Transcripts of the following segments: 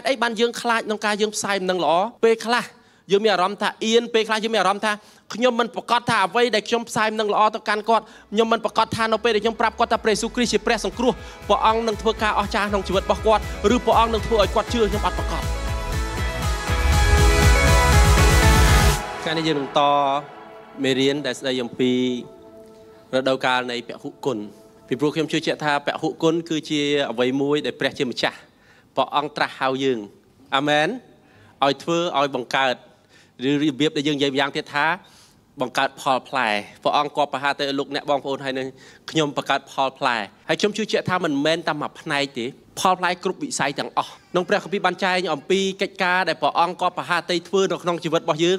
តុអីបានយើងខ្លាចក្នុងការយើងផ្សាយដំណឹងល្អពេលខ្លះយើងមានអារម្មណ៍ថាអៀនពេលខ្លះយើងមានអារម្មណ៍ថាខ្ញុំមិនប្រកាសថាអ្វីដែលខ្ញុំផ្សាយនឹងល្អទៅកាន់គាត់ខ្ញុំមិនប្រកាសថានៅពេលដែលខ្ញុំប្រាប់គាត់ថាព្រះយេស៊ូវគ្រីស្ទជាព្រះសង្គ្រោះព្រះអង្គនឹងធ្វើការអស្ចារ្យក្នុងជីវិតរបស់គាត់ឬព្រះអង្គនឹងធ្វើឲ្យគាត់ជឿខ្ញុំអត់ប្រកាសការនេះយើងនឹងតមេរៀនដែលស្ដីអំពីរដូវកាលនៃពហុគុណពីព្រោះខ្ញុំជឿជាក់ថាពហុគុណគឺជាអ្វីមួយដែលព្រះជាម្ចាស់ព្រះអង្គត្រាស់ហៅយើងអាមែនឲ្យធ្វើឲ្យបង្កើតឬរបៀបដែលយើងនិយាយយ៉ាងទៀតថា បង្កើតផលផ្លែព្រះអង្គគាត់ប្រហាទៅលោកអ្នកបងប្អូនហើយនឹងខ្ញុំបង្កើតផលផ្លែហើយខ្ញុំជឿជាក់ថាមិនមែនតែមួយផ្នែកទេផលផ្លែគ្រប់វិស័យទាំងអស់ក្នុងព្រះគម្ពីរបានចែងអំពីកិច្ចការដែលព្រះអង្គគាត់ប្រហាទៅធ្វើនៅក្នុងជីវិតរបស់យើង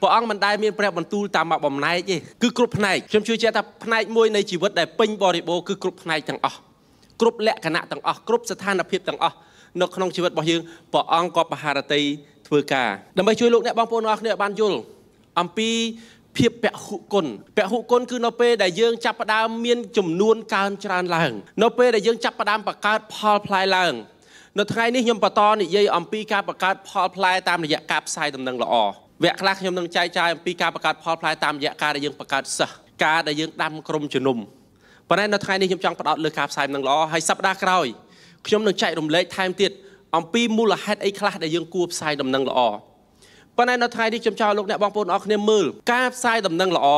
ព្រះអង្គមិនដែលមានព្រះបន្ទូលតាមមកបំណែកទេគឺគ្រប់ផ្នែកខ្ញុំជឿជាក់ថាផ្នែកមួយនៃជីវិតដែលពេញបរិបូរគឺគ្រប់ផ្នែកទាំងអស់គ្រប់លក្ខណៈទាំងអស់គ្រប់ស្ថានភាពទាំងអស់នៅក្នុងជីវិតរបស់យើងព្រះអង្គក៏បហារតីធ្វើការដើម្បីជួយលោកអ្នកបងប្អូនទាំងអស់គ្នាឲ្យបានយល់អំពីភាពពហុគុណពហុគុណគឺនៅពេលដែលយើងចាប់ផ្ដើមមានចំនួនកើនច្រើនឡើងនៅពេលដែលយើងចាប់ផ្ដើមបង្កើតផលផ្លែឡើងនៅថ្ងៃនេះខ្ញុំបន្តនិយាយអំពីការបង្កើតផលផ្លែតាមរយៈការផ្សាយដំណឹងល្អវគ្គខ្លះខ្ញុំនឹងចែកចាយអំពីការបង្កើតផលផ្លែតាមរយៈការដែលយើងបង្កើតសិស្សការដែលយើងដាំក្រុមជំនុំប៉ុន្តែនៅថ្ងៃនេះខ្ញុំចង់ផ្ដោតលើការផ្សាយដំណឹងល្អហើយសប្តាហ៍ក្រោយខ្ញុំនឹងចែករំលែកថែមទៀតអំពីមូលហេតុអីខ្លះដែលយើងគួរផ្សាយដំណឹងល្អប៉ុន្តែនៅថ្ងៃនេះខ្ញុំចង់លោកអ្នកបងប្អូនអរគ្នាមើលការផ្សាយដំណឹងល្អ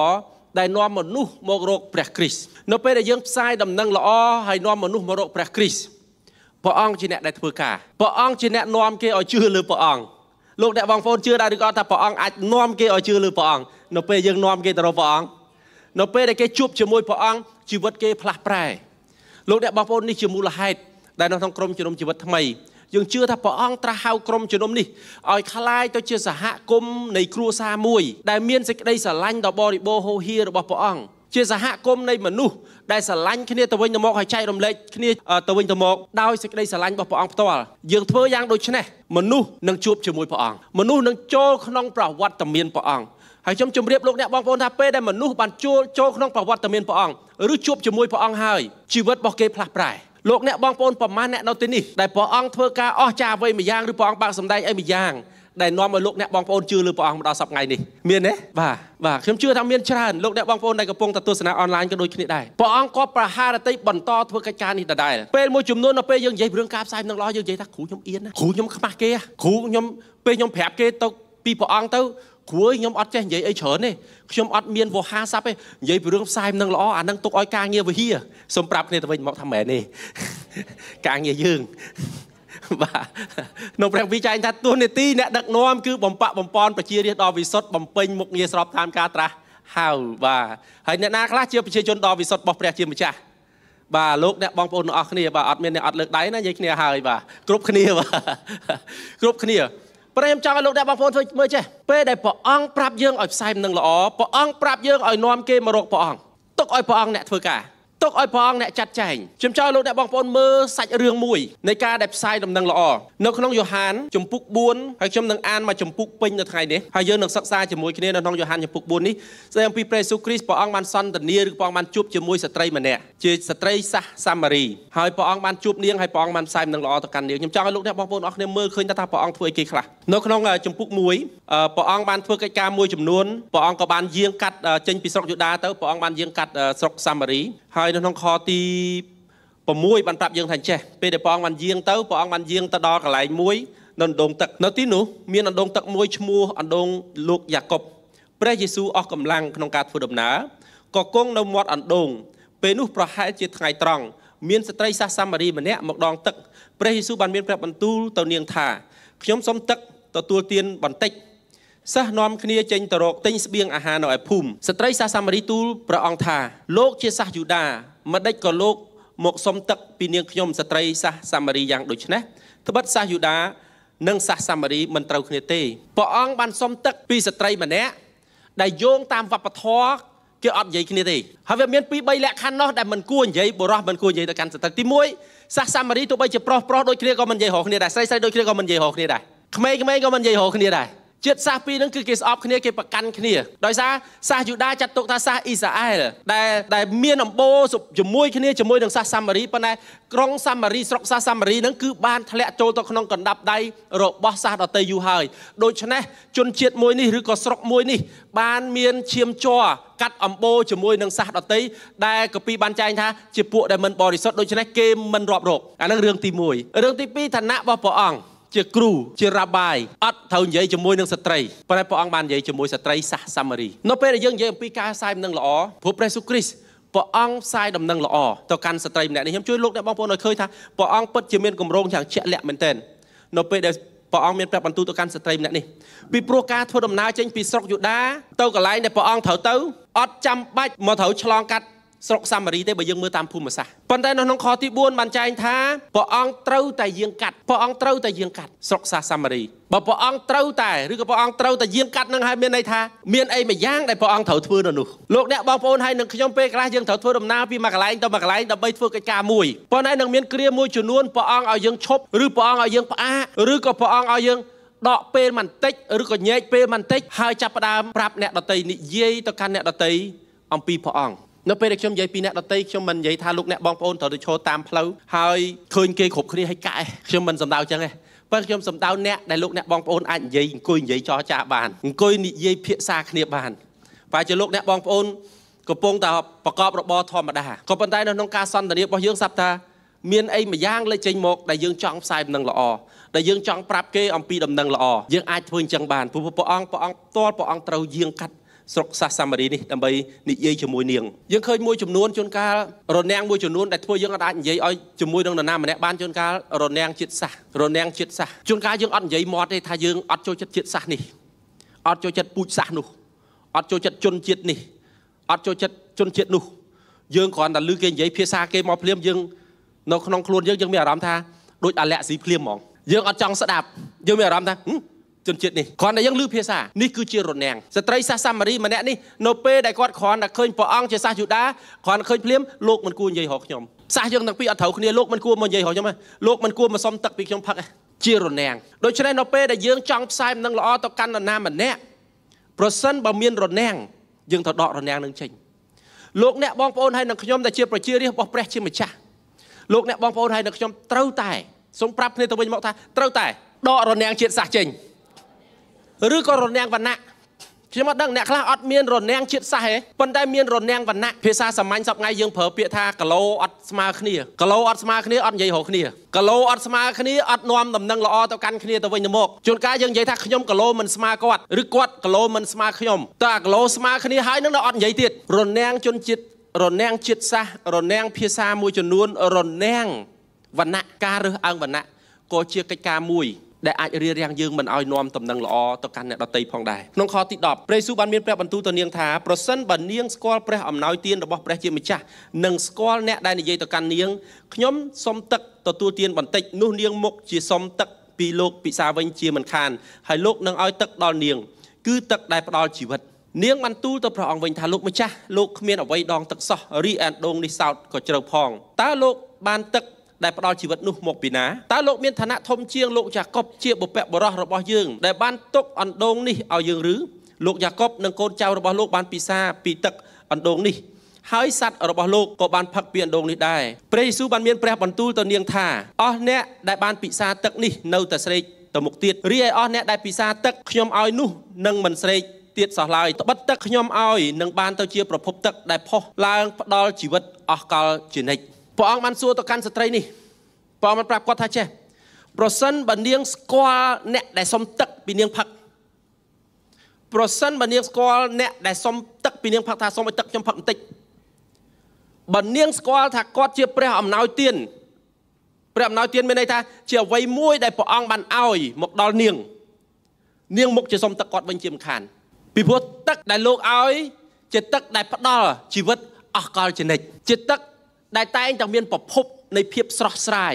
ដែលនាំមនុស្សមករកព្រះគ្រីស្ទនៅពេលដែលយើងផ្សាយដំណឹងល្អហើយនាំមនុស្សមករកព្រះគ្រីស្ទព្រះអង្គជាអ្នកដែលធ្វើការព្រះអង្គជាអ្នកនាំគេឲ្យជឿលើព្រះអង្គលោកអ្នកបងប្អូនជឿដែរឬក៏ថាព្រះអង្គអាចនាំគេឲ្យជឿលើព្រះអង្គនៅពេលយើងនាំគេទៅរកព្រះអង្គនៅពេលដែលគេជួបជាមួយព្រះអង្គជីវិតគេផ្លាស់ប្រែលោកអ្នកបងប្អូននេះជាមូលហេតុដែលនៅក្នុងក្រុមជំនុំជីវិតថ្មីយើងជឿថាព្រះអង្គត្រាស់ហៅក្រុមជំនុំនេះឲ្យคล้ายទៅជាសហគមន៍នៃគ្រួសារមួយដែលមានសេចក្តីស្រឡាញ់ដ៏បរិបូរណ៍ហូរហៀររបស់ព្រះអង្គជាសហគមន៍នៃមនុស្សដែលស្រឡាញ់គ្នាទៅវិញទៅមកហើយចែករំលែកគ្នាទៅវិញទៅមកដោយសេចក្តីស្រឡាញ់របស់ព្រះអង្គផ្ទាល់យើងធ្វើយ៉ាងដូចនេះមនុស្សនឹងជួបជាមួយព្រះអង្គមនុស្សនឹងចូលក្នុងប្រវត្តិមានព្រះអង្គហើយខ្ញុំជម្រាបលោកអ្នកបងប្អូនថាពេលដែលមនុស្សបានចូលចូលក្នុងប្រវត្តិមានព្រះអង្គឬជួបជាមួយព្រះអង្គហើយជីវិតរបស់គេផ្លាស់ប្រែលោកអ្នកបងប្អូនប្រមាណអ្នកនៅទីនេះដែលព្រះអង្គធ្វើការអស្ចារ្យអ្វីម្យ៉ាងឬព្រះអង្គបើកសម្ដែងអីម្យ៉ាងដែលនាំឲ្យលោកអ្នកបងប្អូនជឿលើព្រះអង្គមកដល់សប្តាហ៍នេះមានទេបាទបាទខ្ញុំជឿថាមាន ច្រើនលោកអ្នកបងប្អូនដែលកំពុងទស្សនាអនឡាញក៏ដូចគ្នាដែរព្រះអង្គក៏ប្រហារតីបន្តធ្វើកិច្ចការនេះដដែលពេលមួយចំនួននៅពេលយើងនិយាយរឿងការផ្សាយនឹងឡោះយើងនិយាយថាគ្រូខ្ញុំអៀនណាគ្រូខ្ញុំខ្មាស់គេគ្រូខ្ញុំពេលខ្ញុំប្រាប់គេទៅពីព្រះអង្គទៅគ្រួយខ្ញុំអត់ចេះនិយាយអីច្រើនទេខ្ញុំអត់មានវោហាស័ព្ទទេនិយាយពីរឿងផ្សាយនឹងល្អអានឹងទុកឲ្យការងារវិហាសូមប្រាប់គ្នាទៅវិញមកថាមែនទេការងារយើងបាទនៅព្រះវិច័យថាទូនីតិអ្នកដឹកនាំគឺបំផបំពន់ប្រជារាស្ត្រដ៏វិសុទ្ធបំពេញមុខងារស្របតាមការត្រាស់ហៅបាទហើយអ្នកណាខ្លះជាប្រជាជនដ៏វិសុទ្ធរបស់ព្រះជាម្ចាស់បាទលោកអ្នកបងប្អូនទាំងអស់គ្នាបាទអត់មានអ្នកអត់លើកដៃណានិយាយគ្នាហើយបាទគ្រប់គ្នាបាទគ្រប់គ្នាព្រះខ្ញុំចង់ឲ្យលោកអ្នកបងប្អូនធ្វើមើលចេះពេលដែលព្រះអង្គប្រាប់យើងឲ្យផ្សាយដំណឹងល្អព្រះអង្គប្រាប់យើងឲ្យនាំគេមករកព្រះអង្គទុកឲ្យព្រះអង្គអ្នកធ្វើការទុកឲ្យព្រះអង្គអ្នកចាត់ចែងខ្ញុំចង់លោកអ្នកបងប្អូនមើលសាច់រឿងមួយនៃការដែលផ្សាយដំណឹងល្អនៅក្នុងយ៉ូហានជំពូក4ហើយខ្ញុំនឹងអានមកជំពូកពេញនៅថ្ងៃនេះហើយយើងនឹងសិក្សាជាមួយគ្នានៅក្នុងយ៉ូហានជំពូក4នេះស្ដីអំពីព្រះយេស៊ូវគ្រីស្ទព្រះអង្គបានសន្ទនាឬព្រះអង្គបានជួបជាមួយស្ត្រីម្នាក់ជាស្ត្រីសាសសាម៉ារីហើយព្រះអង្គបានជួបនាងហើយព្រះអង្គបានផ្សាយដំណឹងល្អទៅកាន់នាងខ្ញុំចង់ឲ្យលោកអ្នកបងប្អូនអរគ្នាមើលឃើញថាព្រះអង្គធ្វើអីគេខ្លះនៅក្នុងជំពូក1ព្រះអង្គបានធ្វើកិច្ចការមួយចំនួនព្រះអង្គក៏បានយាងកាត់ចេញពីស្រុកយូដាទៅព្រះអង្គបានយាងកាត់ស្រុកសាម៉ារីហើយនៅក្នុងខទី6បានប្រាប់យើងថាចេះពេលដែលព្រះអង្គបានយាងទៅព្រះអង្គបានយាងទៅដល់កន្លែងមួយនៅអណ្ដូងទឹកនៅទីនោះមានអណ្ដូងទឹកមួយឈ្មោះអណ្ដូងលោកយ៉ាកុបព្រះយេស៊ូវអស់កម្លាំងក្នុងការធ្វើដំណើរក៏គង់នៅមាត់អណ្ដូងពេលនោះប្រហែលជាថ្ងៃត្រង់មានស្ត្រីសាសសាម៉ារីម្នាក់មកដងទឹកព្រះយេស៊ូវបានមានព្រះបន្ទូលទៅនាងថា ខ្ញុំសូមទឹកទទួលទានបន្តិចសិស្សនាំគ្នាចេញទៅរកទិញស្បៀងអាហារនៅឯភូមិស្ត្រីសាសាមារីទូលព្រះអង្គថា លោកជាសាសយូដាម្ដេចក៏លោក មកសុំទឹកពីនាងខ្ញុំស្ត្រីសាសសាមារីយ៉ាងដូចនេះត្បិតសាសយូដា និងសាសសាមារីមិនត្រូវគ្នាទេព្រះអង្គបានសុំទឹកពីស្ត្រីម្នាក់ដែលយោងតាមវប្បធម៌គេអត់និយាយគ្នាទេហើយវាមាន2 3លក្ខខណ្ឌនោះដែលមិនគួរនិយាយបរោះមិនគួរនិយាយទៅកាន់ស្ត្រីទី1សាសសាមារីទោះបីជាប្រុសប្រុសដូចគ្នាក៏មិននិយាយរកគ្នាដែរស្រីស្រីដូចគ្នាក៏មិននិយាយរកគ្នាដែរក្មេងៗក៏មិននិយាយរកគ្នាដែរជាតិសាសពីរហ្នឹងគឺគេស្អប់គ្នាគេប្រកាន់គ្នាដោយសារសាសយូដា ចាត់ទុកថាសាសអ៊ីស្រាអែលដែលដែលមានអំបូរជាមួយគ្នាជាមួយនឹងសាសសាម៉ារីប៉ុន្តែក្រុងសាម៉ារីស្រុកសាសសាម៉ារីហ្នឹងគឺបានធ្លាក់ចូលទៅក្នុងកណ្ដាប់ដៃរបស់សាសដតីយូរហើយដូច្នេះជនជាតិមួយនេះឬក៏ស្រុកមួយនេះបានមានឈាមជ័រកាត់អំបូរជាមួយនឹងសាសដតីដែលកពីបានចែងថាជាពួកដែលមិនបរិសុទ្ធដូច្នេះគេមិនរាប់រកអានឹងរឿងទី1រឿងទី2ឋានៈរបស់ព្រះអង្គជាគ្រូជារ៉ាបាយអត់ត្រូវនិយាយជាមួយនឹងស្ត្រីប៉ុន្តែព្រះអង្គបាននិយាយជាមួយស្ត្រីសាសសាម៉ារីនៅពេលដែលយើងនិយាយអំពីការផ្សាយដំណឹងល្អព្រោះព្រះសុគ្រីស្ទព្រះអង្គផ្សាយដំណឹងល្អទៅកាន់ស្ត្រីម្នាក់នេះខ្ញុំជួយលោកអ្នកបងប្អូនឲ្យឃើញថាព្រះអង្គពិតជាមានគម្រោងយ៉ាងជាក់លាក់មែនទែននៅពេលដែលព្រះអង្គមានប្រាប់បន្ទូលទៅកាន់ស្ត្រីម្នាក់នេះពីព្រោះការធ្វើដំណើរចេញពីស្រុកយូដាទៅកន្លែងដែលព្រះអង្គត្រូវទៅអត់ចាំបាច់មកត្រូវឆ្លងកាត់ស្រុកសាម៉ារីទេបើយើងមើលតាមភូមិសាស្ត្រប៉ុន្តែនៅក្នុងខទី4បានចែងថាព្រះអង្គត្រូវតែយាងកាត់ព្រះអង្គត្រូវតែយាងកាត់ស្រុកសាសាម៉ារីបើព្រះអង្គត្រូវតែឬក៏ព្រះអង្គត្រូវតែយាងកាត់នឹងហើយមានន័យថាមានអីមួយយ៉ាងដែលព្រះអង្គត្រូវធ្វើនៅនោះលោកអ្នកបងប្អូនហើយនឹងខ្ញុំពេលខ្លះយើងត្រូវធ្វើដំណើរពីមួយកន្លែងទៅមួយកន្លែងដើម្បីធ្វើកិច្ចការមួយប៉ុន្តែនឹងមានគ្រាមួយចំនួនព្រះអង្គឲ្យយើងឈប់ឬព្រះអង្គឲ្យយើងផ្អាកឬក៏ព្រះអង្គឲ្យយើងដកពេលបន្តិចឬក៏ញែកពេលបន្តិចហើយចាប់ផ្ដើមប្រាប់អ្នកដតីនិយាយទៅកាន់អ្នកដតីអំពីព្រះអង្គនៅពេលដែលខ្ញុំនិយាយពីអ្នកដតីខ្ញុំមិននិយាយថាលោកអ្នកបងប្អូនត្រូវទៅឈរតាមផ្លូវហើយឃើញគេគ្រប់គ្នាហើយកែខ្ញុំមិនសំដៅចឹងទេប៉ុន្តែខ្ញុំសំដៅអ្នកដែលលោកអ្នកបងប្អូនអាចនិយាយអង្គុយនិយាយចរចាបានអង្គុយនិយាយភាសាគ្នាបានបើជាលោកអ្នកបងប្អូនកំពុងតែប្រកបរបរធម្មតាក៏ប៉ុន្តែនៅក្នុងការសន្ទនារបស់យើងស្រាប់ថាមានអីមួយយ៉ាងលេចចេញមកដែលយើងចង់ផ្សាយដំណឹងល្អដែលយើងចង់ប្រាប់គេអំពីដំណឹងល្អយើងអាចធ្វើអញ្ចឹងបានព្រោះព្រះអង្គព្រះអង្គផ្ទាល់ព្រះអង្គត្រូវយាងកាត់ស្រុកសាសសាមារីនេះដើម្បីនិយាយជាមួយនាងយើងឃើញមួយចំនួនជួនកាលរនាំងមួយចំនួនដែលធ្វើយើងអាចនិយាយឲ្យជាមួយនឹងនរណាម្នាក់បានជួនកាលរនាំងជាតិសាសរនាំងជាតិសាសជួនកាលយើងអត់និយាយមាត់ទេថាយើងអត់ចូលចិត្តជាតិសាសនេះអត់ចូលចិត្តពូជសាសនោះអត់ចូលចិត្តជនជាតិនេះអត់ចូលចិត្តជនជាតិនោះ យើងគ្រាន់តែឮគេនិយាយភាសាគេមកភ្លាមយើងនៅក្នុងខ្លួនយើងយើងមានអារម្មណ៍ថាដូចអាលាក់ស៊ីភ្លាមហ្មង យើងអត់ចង់ស្ដាប់យើងមានអារម្មណ៍ថាជនជាតិនេះគ្រាន់តែយើងឮភាសានេះគឺជារនាំងស្ត្រីសាសសាម៉ារីម្នាក់នេះនៅពេលដែលគាត់គ្រាន់តែឃើញព្រះអង្គជាសាសយូដាគ្រាន់តែឃើញភ្លាមលោកមិនគួរនិយាយរកខ្ញុំសាសយើងទាំងពីរអត់ត្រូវគ្នាលោកមិនគួរមកនិយាយរកខ្ញុំទេលោកមិនគួរមកសុំទឹកពីខ្ញុំផឹកទេជារនាំងដូច្នេះនៅពេលដែលយើងចង់ផ្សាយដំណឹងល្អទៅកាន់នរណាម្នាក់ប្រសិនបើមានរនាំងយើងត្រូវដករនាំងនឹងចេញលោកអ្នកបងប្អូនហើយនឹងខ្ញុំដែលជាប្រជារាស្ត្ររបស់ព្រះជាម្ចាស់លោកអ្នកបងប្អូនហើយនឹងខ្ញុំត្រូវតែសូមប្រាប់គ្នាទៅវិញមកថាត្រូវតែដករនាំងជាតិសាសចេញឬក៏រនាំងវណ្ណៈខ្ញុំអត់ដឹងអ្នកខ្លះអត់មានរនាំងជាតិសាសន៍ទេប៉ុន្តែមានរនាំងវណ្ណៈភាសាសាមញ្ញសពថ្ងៃយើងប្រើពាក្យថាគីឡូអត់ស្មើគ្នាគីឡូអត់ស្មើគ្នាអត់និយាយរកគ្នាគីឡូអត់ស្មើគ្នាអត់នាំដំណឹងល្អទៅកាន់គ្នាទៅវិញទៅមកជួនកាលយើងនិយាយថាខ្ញុំគីឡូមិនស្មើគាត់ឬគាត់គីឡូមិនស្មើខ្ញុំតើគីឡូស្មើគ្នាហើយនឹងអត់និយាយទៀតរនាំងជនជាតិរនាំងជាតិសាសន៍រនាំងភាសាមួយចំនួនរនាំងវណ្ណៈការរើសអើងវណ្ណៈក៏ជាកិច្ចការមួយដែលអាចរៀបរៀងយើងមិនឲ្យនាំដំណឹងល្អទៅកាន់អ្នកដទៃផងដែរក្នុងខទី10ព្រះយេស៊ូវបានមានព្រះបន្ទូលទៅនាងថាប្រសិនបើនាងស្គាល់ព្រះអំណោយទានរបស់ព្រះជាម្ចាស់និងស្គាល់អ្នកដែលនិយាយទៅកាន់នាងខ្ញុំសុំទឹកទទួលទានបន្តិចនោះនាងមុខជាសុំទឹកពីលោកពិសាវិញជាមិនខានហើយលោកនឹងឲ្យទឹកដល់នាងគឺទឹកដែលផ្ដល់ជីវិត នាងបានទូលទៅព្រះអង្គវិញថាលោកម្ចាស់លោកគ្មានអ្វីដងទឹកសោះរីឯដងនេះសោតក៏ជ្រៅផងតើលោកបានទឹកដែលផ្ដល់ជីវិតនោះមកពីណាតើលោកមានឋានៈធំជាង លោកយ៉ាកុបជាបុព្វបុរសរបស់យើង ដែលបានទុកអណ្ដូងនេះឲ្យយើងឬលោកយ៉ាកុបនិងកូនចៅរបស់លោកបានពិសា ពីទឹកអណ្ដូងនេះហើយសัตว์របស់លោកក៏បានផឹកពីអណ្ដូងនេះដែរព្រះយេស៊ូវបានមានព្រះបន្ទូលទៅនាងថាអស់អ្នកដែលបានពិសា ទឹកនេះនៅតែស្រេកទៅមុខទៀតរីឯអស់អ្នកដែលពិសាទឹកខ្ញុំឲ្យនោះនឹងមិនស្រេកទៀតសោះឡើយត្បិតទឹកខ្ញុំឲ្យនឹងបានទៅជាប្រភពទឹក ដែលផុសឡើងផ្ដល់ជីវិតអស់កលជានិច្ចព្រះអង្គបានសួរទៅកាន់ស្ត្រីនេះព្រះអង្គបានប្រាប់គាត់ថាចេះប្រសិនបើនាងស្គាល់អ្នកដែលសុំទឹកពីនាងផឹកប្រសិនបើនាងស្គាល់អ្នកដែលសុំទឹកពីនាងផឹកថាសុំឲ្យទឹកខ្ញុំផឹកបន្តិចបើនាងស្គាល់ថាគាត់ជាព្រះអំណោយទានព្រះអំណោយទានមានន័យថាជាអ្វីមួយដែលព្រះអង្គបានឲ្យមកដល់នាង នាងមុខជាសុំទឹកគាត់វិញជាមិនខាន ពីព្រោះទឹកដែលលោកឲ្យ ជាទឹកដែលផ្ដល់ជីវិតអស់កលជនិតជាទឹកដែលតែងតែមានប្រភពនៃភាពស្រស់ស្រាយ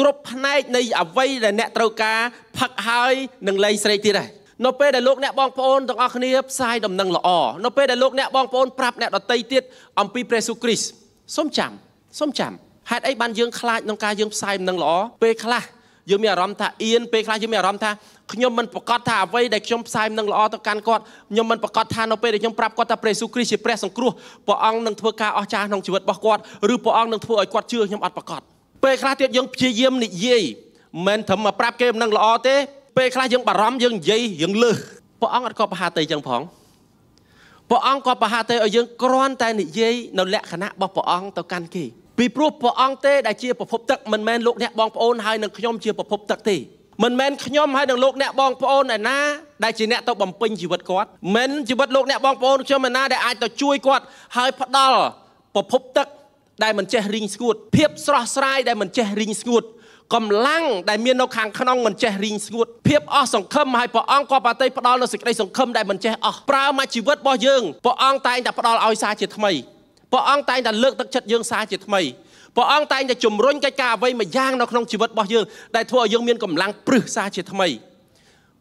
គ្រប់ផ្នែកនៃអវ័យដែលអ្នកត្រូវការផឹកហើយនឹងលែងស្រេកទៀតហើយនៅពេលដែលលោកអ្នកបងប្អូនទាំងអស់គ្នាផ្សាយដំណឹងល្អនៅពេលដែលលោកអ្នកបងប្អូនប្រាប់អ្នកដតីទៀតអំពីព្រះសុគ្រីស្ទសូមចាំសូមចាំហេតុអីបានយើងខ្លាចក្នុងការយើងផ្សាយដំណឹងល្អពេលខ្លះយើងមានអារម្មណ៍ថាអៀនពេលខ្លះយើងមានអារម្មណ៍ថាខ្ញុំមិនប្រកាសថាអ្វីដែលខ្ញុំផ្សាយនឹងល្អទៅកាន់គាត់ខ្ញុំមិនប្រកាសថានៅពេលដែលខ្ញុំប្រាប់គាត់ថាព្រះយេស៊ូវគ្រីស្ទជាព្រះសង្គ្រោះព្រះអង្គនឹងធ្វើការអស្ចារ្យក្នុងជីវិតរបស់គាត់ឬព្រះអង្គនឹងធ្វើឲ្យគាត់ជឿខ្ញុំអត់ប្រកាសពេលខ្លះទៀតយើងព្យាយាមនិយាយមិនត្រឹមមកប្រាប់គេមិននឹងល្អទេ ពេលខ្លះយើងបារម្ភយើងនិយាយយើងលើសព្រះអង្គអត់ក៏ប្រហាទេចឹងផងព្រះអង្គក៏ប្រហាទេឲ្យយើងគ្រាន់តែនិយាយនៅលក្ខណៈរបស់ព្រះអង្គទៅកាន់គេពីព្រោះព្រះអង្គទេដែលជាប្រភពទឹកមិនមែនលោកអ្នកបងប្អូនហើយនឹងខ្ញុំជាប្រភពទឹកទេមិនមែនខ្ញុំហើយនឹងលោកអ្នកបងប្អូនឯណាដែលជាអ្នកទៅបំពេញជីវិតគាត់មិនជីវិតលោកអ្នកបងប្អូនខ្ញុំឯណាដែលអាចទៅជួយគាត់ហើយផ្ដល់ប្រភពទឹកដែលមិនចេះរីងស្ងួតភាពស្រស់ស្រាយដែលមិនចេះរីងស្ងួតកម្លាំងដែលមាននៅខាងក្នុងមិនចេះរីងស្ងួតភាពអស់សង្ឃឹមហើយព្រះអង្គក៏ប្រតិផ្ដល់នូវសេចក្តីសង្ឃឹមដែលមិនចេះអស់ប្រើមកជីវិតរបស់យើងព្រះអង្គតែងតែផ្ដល់ឲ្យសារជាថ្មីព្រះអង្គតែងតែលើកទឹកចិត្តយើងសារជាថ្មីព្រះអង្គតែងតែជំរុញកិច្ចការអ្វីមួយយ៉ាងនៅក្នុងជីវិតរបស់យើងដែលធ្វើឲ្យយើងមានកម្លាំងព្រឹសសាជាថ្មី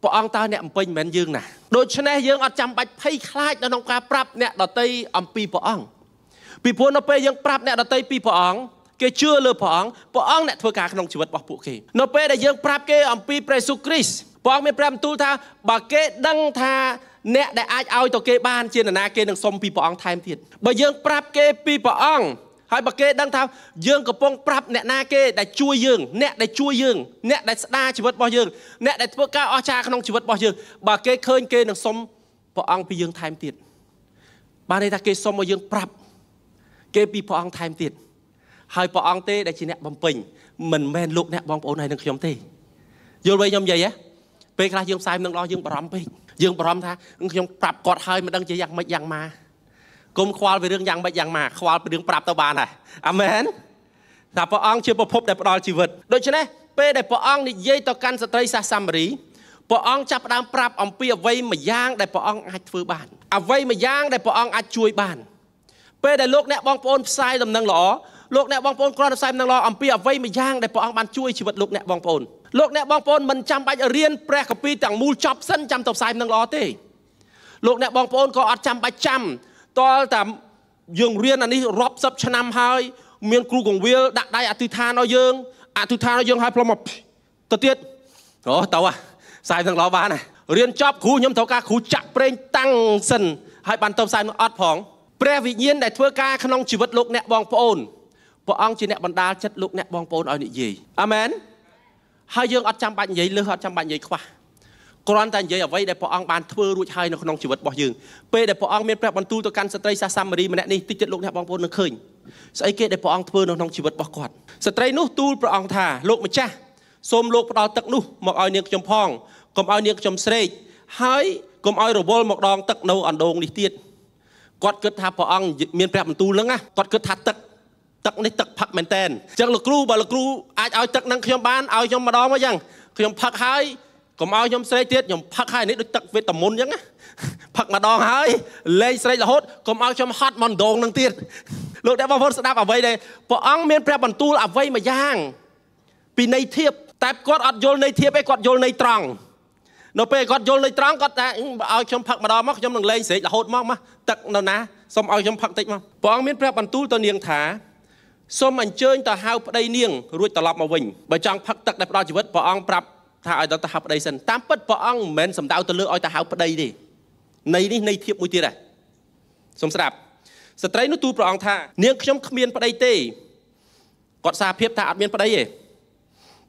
ព្រះអង្គតើអ្នកអំពេញមិនមែនយើងណាដូច្នេះយើងអត់ចាំបាច់ភ័យខ្លាចនៅក្នុងការប្រាប់អ្នកដតីអំពីព្រះអង្គពីព្រោះនៅពេលយើងប្រាប់អ្នកដតីពីព្រះអង្គគេជឿលើព្រះអង្គព្រះអង្គអ្នកធ្វើការក្នុងជីវិតរបស់ពួកគេនៅពេលដែលយើងប្រាប់គេអំពីព្រះយេស៊ូវគ្រីស្ទព្រះអង្គមានប្រាប់បន្ទូលថាបើគេដឹងថាអ្នកដែលអាចឲ្យទៅគេបានជានរណាគេនឹងសុំពីព្រះអង្គថែមទៀតបើយើងប្រាប់គេពីព្រះអង្គហើយបើគេដឹងថាយើងកំពុងប្រាប់អ្នកណាគេដែលជួយយើង អ្នកដែលជួយយើងអ្នកដែលស្ដារជីវិតរបស់យើងអ្នកដែលធ្វើការអស្ចារ្យក្នុងជីវិតរបស់យើងបើគេឃើញគេនឹងសុំព្រះអង្គពីយើងថែមទៀតបានន័យថាគេសុំឲ្យយើងប្រាប់គេពីព្រះអង្គថែមទៀតហើយព្រះអង្គទេដែលជាអ្នកបំពេញមិនមែនលោកអ្នកបងប្អូនហើយនឹងខ្ញុំទេយល់វិញខ្ញុំនិយាយហ៎ពេលខ្លះយើងផ្សាយនឹងដល់យើងបារម្ភពេកយើងបារម្ភថាខ្ញុំប្រាប់គាត់ហើយមិនដឹងជាយ៉ាងម៉េចយ៉ាងម៉ាកុំខ្វល់ពីរឿងយ៉ាងម៉េចយ៉ាងម៉ាខ្វល់ពីរឿងប្រាប់ទៅបានហើយអាមែនថាព្រះអង្គជាប្រភពដែលផ្ដល់ជីវិតដូច្នេះពេលដែលព្រះអង្គនិយាយទៅកាន់ស្ត្រីសាសសាមារីព្រះអង្គចាប់ផ្ដើមប្រាប់អំពីអ្វីមួយយ៉ាងដែលព្រះអង្គអាចធ្វើបាន អ្វីមួយយ៉ាងដែលព្រះអង្គអាចជួយបានពេលដែលលោកអ្នកបងប្អូនផ្សាយដំណឹងល្អលោកអ្នកបងប្អូនគ្រាន់តែផ្សាយដំណឹងល្អអំពីអ្វីមួយយ៉ាងដែលព្រះអង្គបានជួយជីវិតលោកអ្នកបងប្អូនលោកអ្នកបងប្អូនមិនចាំបាច់រៀនព្រះកាពីទាំងមូលចប់សិនចាំទៅផ្សាយដំណឹងល្អទេលោកអ្នកបងប្អូនក៏អត់ចាំបាច់ចាំតលតាយើងរៀនអានេះរាប់សិបឆ្នាំហើយមានគ្រូកងវិលដាក់ដៃអធិដ្ឋានឲ្យយើងអធិដ្ឋានឲ្យយើងឲ្យផ្លុំមកទៅទៀតអូទៅហ่ะផ្សាយទាំងឡោបានណារៀនចប់គ្រូខ្ញុំត្រូវការគ្រូចាក់ប្រេងតាំងសិនហើយបានទៅផ្សាយនោះអត់ផងព្រះវិញ្ញាណដែលធ្វើការក្នុងជីវិតលោកអ្នកបងប្អូនព្រះអង្គជាអ្នកបណ្ដាលចិត្តលោកអ្នកបងប្អូនឲ្យនិយាយអាមែនហើយយើងអត់ចាំបាច់និយាយលើសអត់ចាំបាច់និយាយខ្វះគ្រាន់តែនិយាយអ្វីដែលព្រះអង្គបានធ្វើរួចហើយនៅក្នុងជីវិតរបស់យើងពេលដែលព្រះអង្គមានព្រះបន្ទូលទៅកាន់ស្ត្រីសាសាមារីម្នាក់នេះតិចទៀតលោកអ្នកបងប្អូននឹងឃើញស្អីគេដែលព្រះអង្គធ្វើនៅក្នុងជីវិតរបស់គាត់ស្ត្រីនោះទូលព្រះអង្គថាលោកម្ចាស់សូមលោកផ្ដល់ទឹកនោះមកឲ្យនាងខ្ញុំផងកុំឲ្យនាងខ្ញុំស្រេកហើយកុំឲ្យរវល់មកដងទឹកនៅអណ្ដូងនេះទៀតគាត់គិតថាព្រះអង្គមានព្រះបន្ទូលហ្នឹងណាគាត់គិតថាទឹកទឹកនេះទឹកផឹកមែនតែនអញ្ចឹងលោកគ្រូបើលោកគ្រូអាចឲ្យទឹកហ្នឹងខ្ញុំបានឲ្យខ្ញុំម្ដងមកអញ្ចឹងខ្ញុំផឹកហើយកុំឲ្យខ្ញុំស្រែកទៀតខ្ញុំផឹកហើយនេះដូចទឹកវេតមុនអញ្ចឹងណាផឹកម្ដងហើយលេងស្រែករហូតកុំឲ្យខ្ញុំហត់មកដងនឹងទៀតលោកអ្នកបងប្អូនស្ដាប់អ្វីដែរព្រះអង្គមានព្រះបន្ទូលអ្វីមួយយ៉ាងពីនៃធៀបតែគាត់អត់យល់នៃធៀបឯងគាត់យល់នៃត្រង់នៅពេលគាត់យល់នៃត្រង់គាត់តែឲ្យខ្ញុំផឹកម្ដងមកខ្ញុំនឹងលេងស្រែករហូតមកមកទឹកនៅណាសូមឲ្យខ្ញុំផឹកតិចមកព្រះអង្គមានព្រះបន្ទូលទៅនាងថាសូមអញ្ជើញទៅហៅប្តីនាង រួចត្រឡប់មកវិញបើចង់ផឹកទឹកដែលផ្ដល់ជីវិតព្រះអង្គប្រាប់ថាឲ្យដល់ទៅហៅប្តីសិនតាមពិតព្រះអង្គមិនមែនសំដៅទៅលើឲ្យទៅហៅប្តីទេនៃនេះនៃធៀបមួយទៀតដែរសូមស្ដាប់ ស្ត្រីនោះទូលព្រះអង្គថា នាងខ្ញុំគ្មានប្តីទេគាត់សារភាពថាអត់មានប្តីទេ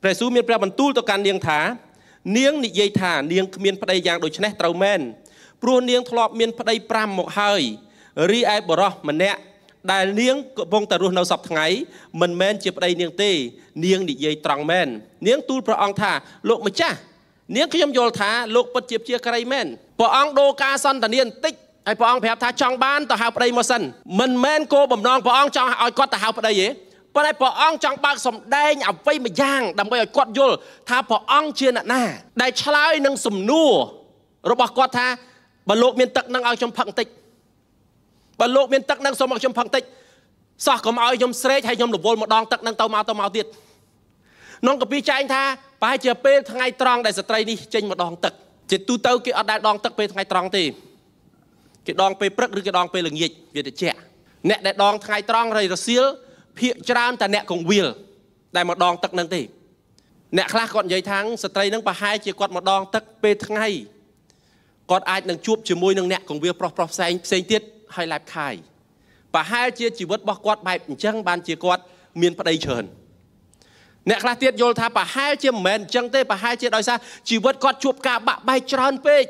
ព្រះស៊ូមានព្រះបន្ទូលទៅកាន់នាងថានាងនិយាយថានាងគ្មានប្តីយ៉ាងដូចនេះត្រូវមែនព្រោះនាងធ្លាប់មានប្តី5មកហើយរីឯបរោះម្នាក់ដែលនាងកំពុងតែរស់នៅសពថ្ងៃមិនមែនជាប្តីនាងទេ នាងនិយាយត្រង់មែននាងទូលព្រះអង្គថាលោកម្ចាស់នាងខ្ញុំយល់ថាលោកពិតជាជាក្រីមែនព្រះអង្គដូរការសន្តានាបន្តិចហើយព្រះអង្គប្រាប់ថាចង់បានទៅហៅប្តីមកសិនមិនមែនគោបំណងព្រះអង្គចង់ឲ្យគាត់ទៅហៅប្តីទេប៉ុន្តែព្រះអង្គចង់បើកសំដែងអ្វីមួយយ៉ាង ដើម្បីឲ្យគាត់យល់ថាព្រះអង្គជាអ្នកណាដែលឆ្លើយនឹងសំណួររបស់គាត់ថាបើលោកមានទឹកនឹងឲ្យខ្ញុំផឹកបន្តិចបើលោកមានទឹកនឹងសូមឲ្យខ្ញុំផឹងតិចសោះកុំឲ្យខ្ញុំស្រេកហើយខ្ញុំរវល់ម្ដងទឹកនឹងទៅមកទៅមកទៀតនងកពីចែងថាប្រហែលជា ពេលថ្ងៃត្រង់ដែលស្ត្រីនេះចេញមកដងទឹកជាទូទៅគេអត់ដែលដង ទឹកពេលថ្ងៃត្រង់ទេគេដងពេលព្រឹកឬគេដងពេលល្ងាចវាតិចអ្នកដែលដងថ្ងៃត្រង់រៃរសៀលភាកច្រើនតែអ្នកកងវិលដែលមកដងទឹកនឹងទេអ្នកខ្លះគាត់និយាយថាស្ត្រីនឹងប្រហែលជាគាត់មកដងទឹកពេលថ្ងៃគាត់អាចនឹងជួបជាមួយនឹងអ្នកកងវាលប្រុសប្រុសផ្សេងផ្សេងទៀតហើយឡាបខាយប្រហែលជាជីវិតរបស់គាត់បែបអញ្ចឹងបានជាគាត់មានប្តីច្រើនអ្នកខ្លះទៀតយល់ថាប្រហែលជាមិនមែនអញ្ចឹងទេប្រហែលជាដោយសារជីវិតគាត់ជួបការបាក់បែកច្រើនពេក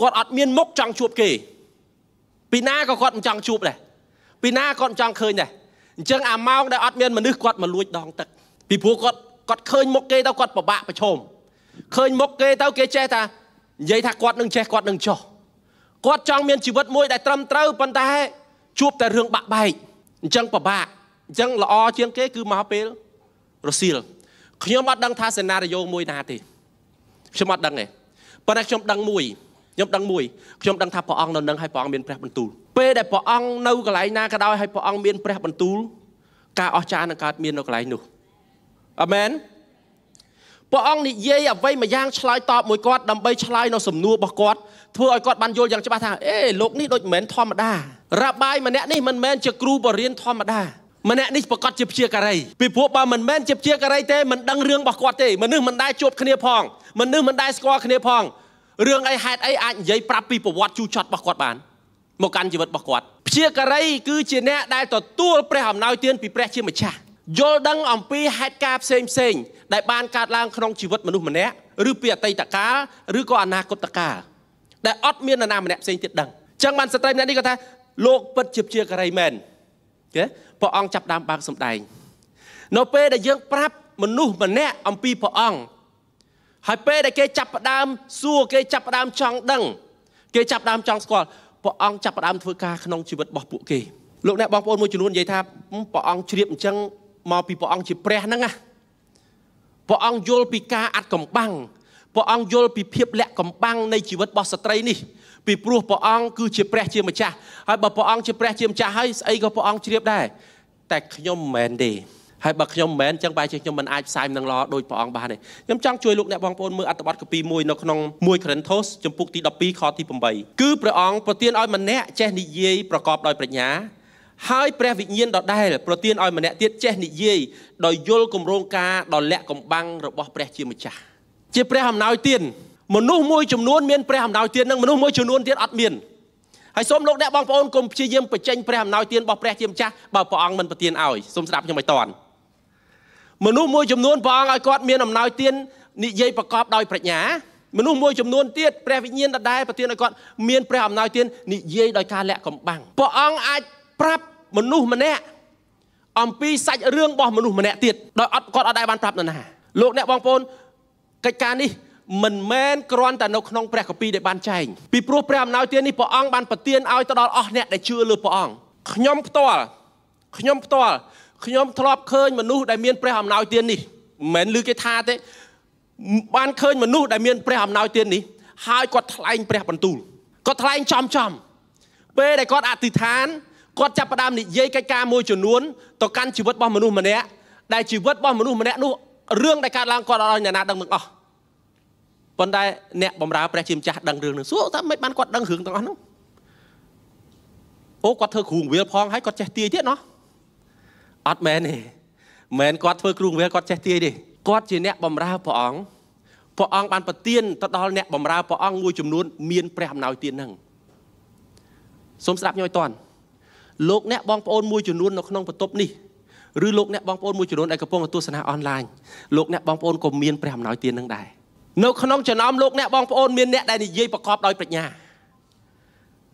គាត់អត់មានមុខចង់ជួបគេពីណាក៏គាត់មិនចង់ជួបដែរពីណាគាត់មិនចង់ឃើញដែរអញ្ចឹងអាម៉ោងដែលអត់មានមនុស្សគាត់មកលួច ដងទឹក ពីព្រោះគាត់គាត់ឃើញមុខគេទៅគាត់ពិបាកប្រឈមឃើញមុខគេទៅគេចេះថានិយាយថាគាត់នឹងចេះគាត់នឹងចោះគាត់ចង់មានជីវិតមួយដែលត្រឹមត្រូវប៉ុន្តែជួបតែរឿងបាក់បែកអញ្ចឹងពិបាកអញ្ចឹងល្អជាងគេ គឺមកពេលរសៀលខ្ញុំអត់ដឹងថាសេណារីយ៉ូមួយណាទេខ្ញុំអត់ដឹងទេប៉ុន្តែខ្ញុំដឹងមួយខ្ញុំដឹងមួយខ្ញុំដឹងថាព្រះអង្គនៅនឹងហើយព្រះអង្គមានព្រះបន្ទូលពេលដែលព្រះអង្គនៅកន្លែងណាក៏ដោយហើយព្រះអង្គមានព្រះបន្ទូលការអស្ចារ្យនឹងកើតមាននៅកន្លែងនោះអាមែនព្រះអង្គនិយាយអ្វីមួយយ៉ាងឆ្លើយតបមួយគាត់ដើម្បីឆ្លើយនៅសំណួររបស់គាត់ធ្វើឲ្យគាត់បានយល់យ៉ាងច្បាស់ថាអេលោកនេះដូចមិនមែនធម្មតារបាយម្នាក់នេះមិនមែនជាគ្រូបរិញ្ញាធម្មតាម្នាក់នេះប្រកាសជាព្យាការីពីព្រោះបើមិនមែនជាព្យាការីទេមិនដឹងរឿងរបស់គាត់ទេមនុស្សមិនដែលជួបគ្នាផងមនុស្សមិនដែលស្គាល់គ្នាផងរឿងអីហេតុអីអាចនិយាយប្រាប់ពីប្រវត្តិជូរចត់របស់គាត់បានមកកាន់ជីវិតរបស់គាត់ព្យាការីគឺជាអ្នកដែលទទួលព្រះអំណោយទានពីព្រះជាម្ចាស់យល់ដឹងអំពីហេតុការណ៍ផ្សេងផ្សេងដែលបានកើតឡើងក្នុងជីវិតមនុស្សម្នាក់ឬពីអតីតកាលឬក៏អនាគតកាលដែលអត់មាននរណាម្នាក់ផ្សេងទៀតដឹងអញ្ចឹងបានស្ត្រីម្នាក់នេះគាត់ថាលោកពិតជាជាការីមែនគេព្រះអង្គចាប់ដើមបើកសំដែងនៅពេលដែលយើង ប្រាប់មនុស្សម្នាក់អំពីព្រះអង្គហើយពេលដែលគេចាប់ផ្ដើមសួរគេចាប់ផ្ដើមចង់ដឹងគេចាប់ផ្ដើមចង់ស្គាល់ព្រះអង្គចាប់ផ្ដើមធ្វើការក្នុងជីវិតរបស់ពួកគេលោកអ្នកបងប្អូនមួយចំនួននិយាយថាព្រះអង្គជ្រាបអញ្ចឹងមកពីព្រះអង្គជាព្រះហ្នឹងណាព្រះអង្គយល់ពីការអាត់កំបាំងព្រះអង្គយល់ពីភាពលាក់កំបាំងនៃជីវិតរបស់ស្ត្រីនេះពីព្រោះព្រះអង្គគឺជាព្រះ ជាម្ចាស់ហើយបើព្រះអង្គជាព្រះជាម្ចាស់ហើយស្អីក៏ព្រះអង្គជ្រាបដែរតែខ្ញុំមិនមែនទេហើយបើខ្ញុំមិនមែនចឹងបែរជាខ្ញុំមិនអាចផ្សាយនឹងល្អដោយព្រះអង្គបានទេខ្ញុំចង់ជួយលោកអ្នកបងប្អូនមើលអត្ថបទកពី1នៅក្នុង1 Corinthians ចំពុកទី12ខទី8គឺព្រះអង្គប្រទានឲ្យម្នាក់ចេះនិយាយប្រកបដោយប្រាជ្ញាហើយព្រះវិញ្ញាណដដែលប្រទានឲ្យម្នាក់ទៀតចេះនិយាយដោយយល់គម្រោងការដ៏លាក់កំបាំងរបស់ព្រះ ជាម្ចាស់ជាព្រះអំណោយ ទានមនុស្សមួយចំនួនមានព្រះអំណោយទាននិងមនុស្សមួយចំនួនទៀតអត់មានហើយសូមលោកអ្នកបងប្អូនកុំព្យាយាមបញ្ចេញព្រះអំណោយទានរបស់ព្រះជាម្ចាស់បើព្រះអង្គមិនប្រទានឲ្យសូមស្ដាប់ខ្ញុំឲ្យតន់មនុស្សមួយចំនួនព្រះអង្គឲ្យគាត់មានអំណោយទាននិយាយប្រកបដោយប្រាជ្ញាមនុស្សមួយចំនួនទៀតព្រះវិញ្ញាណដដែលប្រទានឲ្យគាត់មានព្រះអំណោយទាននិយាយដោយការលាក់កំបាំងព្រះអង្គអាចប្រាប់មនុស្សម្នាក់អំពីសាច់រឿងរបស់មនុស្សម្នាក់ទៀតដោយអត់គាត់អត់ដែរបានប្រាប់នរណា លោកអ្នកបងប្អូនកិច្ចការនេះ មិនមែនគ្រាន់តែនៅក្នុងព្រះគម្ពីរដែលបានចែងពីព្រោះព្រះអំណោយទាននេះព្រះអង្គបានប្រទានឲ្យទៅដល់អស់អ្នកដែលជឿលើព្រះអង្គខ្ញុំ ផ្ទាល់ខ្ញុំផ្ទាល់ខ្ញុំធ្លាប់ឃើញមនុស្សដែលមានព្រះអំណោយទាននេះមិនមែនឮគេថាទេ បានឃើញមនុស្សដែលមានព្រះអំណោយទាននេះហើយគាត់ថ្លែងព្រះបន្ទូលគាត់ថ្លែងចំចំ ពេលដែលគាត់អធិដ្ឋានគាត់ចាប់ផ្ដើមនិយាយកិច្ចការមួយចំនួនទៅកាន់ជីវិតរបស់មនុស្សម្នាក់ដែលជីវិតរបស់មនុស្សម្នាក់នោះរឿងដែលកើតឡើងគាត់អត់ឲ្យអ្នកណាដឹងទាំងអស់ប៉ុន្តែអ្នកបំរើព្រះជាម្ចាស់ដឹងរឿងនឹងសួរថាមិនបានគាត់ដឹងរឿងទាំងអស់នោះអូគាត់ធ្វើគ្រូងវាលផងហើយគាត់ចេះទាយទៀតណោះអត់មែនទេមែនគាត់ធ្វើគ្រូងវាលគាត់ចេះទាយទេគាត់ជាអ្នកបំរើព្រះអង្គព្រះអង្គបានប្រទានទៅដល់អ្នកបំរើព្រះអង្គមួយចំនួន មានព្រះអំណោយទាននឹងសូមស្ដាប់ខ្ញុំឲ្យតាន់លោកអ្នកបងប្អូនមួយចំនួននៅក្នុងបន្ទប់នេះឬលោកអ្នកបងប្អូនមួយចំនួនដែលកំពុងទស្សនាអនឡាញលោកអ្នកបងប្អូនក៏មានព្រះអំណោយទាននឹងដែរនៅក្នុងចំណោមលោកអ្នកបងប្អូនមានអ្នកដែលនិយាយប្រកបដោយប្រាជ្ញា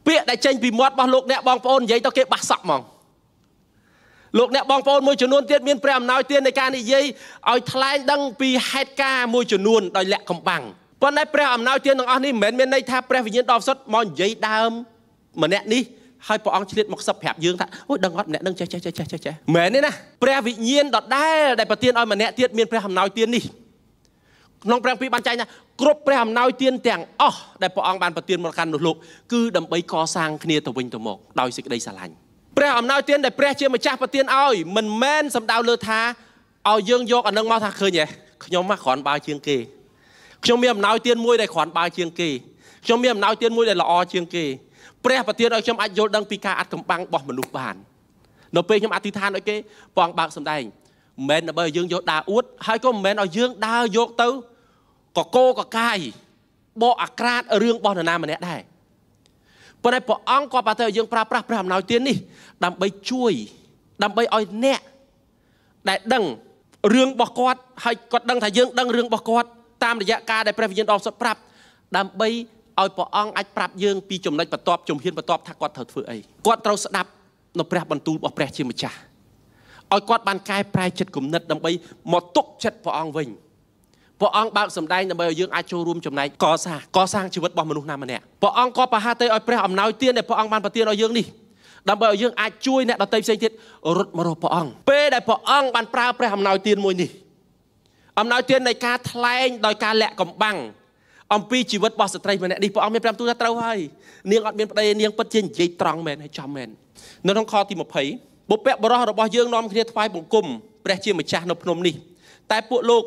ពាក្យដែលចេញពីមាត់របស់លោកអ្នកបងប្អូននិយាយទៅគេបាក់សក់ហ្មងលោកអ្នកបងប្អូនមួយចំនួនទៀតមានព្រះអំណោយទាននៃការនិយាយឲ្យថ្លែងដឹងពីហេតុការណ៍មួយចំនួនដោយលក្ខកំបាំងប៉ុន្តែព្រះអំណោយទានទាំងអស់នេះមិនមែនមានន័យថាព្រះវិញ្ញាណដ៏បរិសុទ្ធមកនិយាយដើមម្នាក់នេះហើយព្រះអង្គឆ្លៀតមកសឹកប្រាប់យើងថាអូយដឹងអត់ម្នាក់នឹងចេះចេះចេះចេះចេះមែនទេណាព្រះវិញ្ញាណដដែលដែលប្រទានឲ្យម្នាក់ទៀតមានព្រះអំណោយទាននេះក្នុងព្រះពីរបានចែងថាគ្រប់ព្រះអំណោយទានទាំងអស់ដែលព្រះអង្គបានប្រទានមកកាន់នោះលោកគឺដើម្បីកសាងគ្នាទៅវិញទៅមកដោយសេចក្តីស្រឡាញ់ព្រះអំណោយទានដែលព្រះជាម្ចាស់ប្រទានឲ្យមិនមែនសំដៅលើថាឲ្យយើងយកអានឹងមកថាឃើញទេខ្ញុំមកគ្រាន់បើជាងគេខ្ញុំមានអំណោយទានមួយដែលគ្រាន់បើជាងគេខ្ញុំមានអំណោយទានមួយដែលល្អជាងគេព្រះប្រទានឲ្យខ្ញុំអាចយល់ដឹងពីការអាត់កំបាំងរបស់មនុស្សបាននៅពេលខ្ញុំអធិដ្ឋានឲ្យគេព្រះអង្គបើកសម្ដែងមិនមែនដើម្បីឲ្យយើងយកដើរអួតហើយក៏មិនមែនឲ្យយើងដើរយកទៅកកោកកាយបកអាក្រាតរឿងរបស់នរណាម្នាក់ដែរប៉ុន្តែព្រះអង្គក៏ប្រទើយើងប្រើប្រាស់ព្រះអំណោយទាននេះដើម្បីជួយដើម្បីឲ្យអ្នកដែលដឹងរឿងរបស់គាត់ហើយគាត់ដឹងថាយើងដឹងរឿងរបស់គាត់តាមរយៈការដែលព្រះវិញ្ញាណដ៏សុទ្ធប្រាប់ដើម្បីឲ្យព្រះអង្គអាចប្រាប់យើងពីចំណុចបន្ទាប់ជំហានបន្ទាប់ថាគាត់ត្រូវធ្វើអីគាត់ត្រូវស្ដាប់នៅព្រះបន្ទូលរបស់ព្រះជាម្ចាស់ឲ្យគាត់បានកែប្រែចិត្តគំនិតដើម្បីមកទុកចិត្តព្រះអង្គវិញព្រះអង្គបើកសម្ដែងដើម្បីឲ្យយើងអាចចូលរួមចំណែកកសាងកសាងជីវិតរបស់មនុស្សណាម្នាក់ព្រះអង្គក៏ប្រហាទៅឲ្យព្រះអំណោយទានដែលព្រះអង្គបានប្រទានឲ្យយើងនេះដើម្បីឲ្យយើងអាចជួយអ្នកដទៃផ្សេងទៀតរត់មករកព្រះអង្គពេលដែលព្រះអង្គបានប្រើព្រះអំណោយទានមួយនេះអំណោយទាននៃការថ្លែងដោយការលាក់កំបាំងអំពីជីវិតរបស់ស្ត្រីម្នាក់នេះព្រះអង្គមានប្រាប់ទូថាត្រូវហើយនាងអត់មានប្តីនាងពិតជានិយាយត្រង់មែនហើយចំមែននៅក្នុងខទី20បុព្វបរោះរបស់ យើងនាំគ្នាថ្វាយបង្គំព្រះជាម្ចាស់នៅភ្នំនេះតែពួកលោក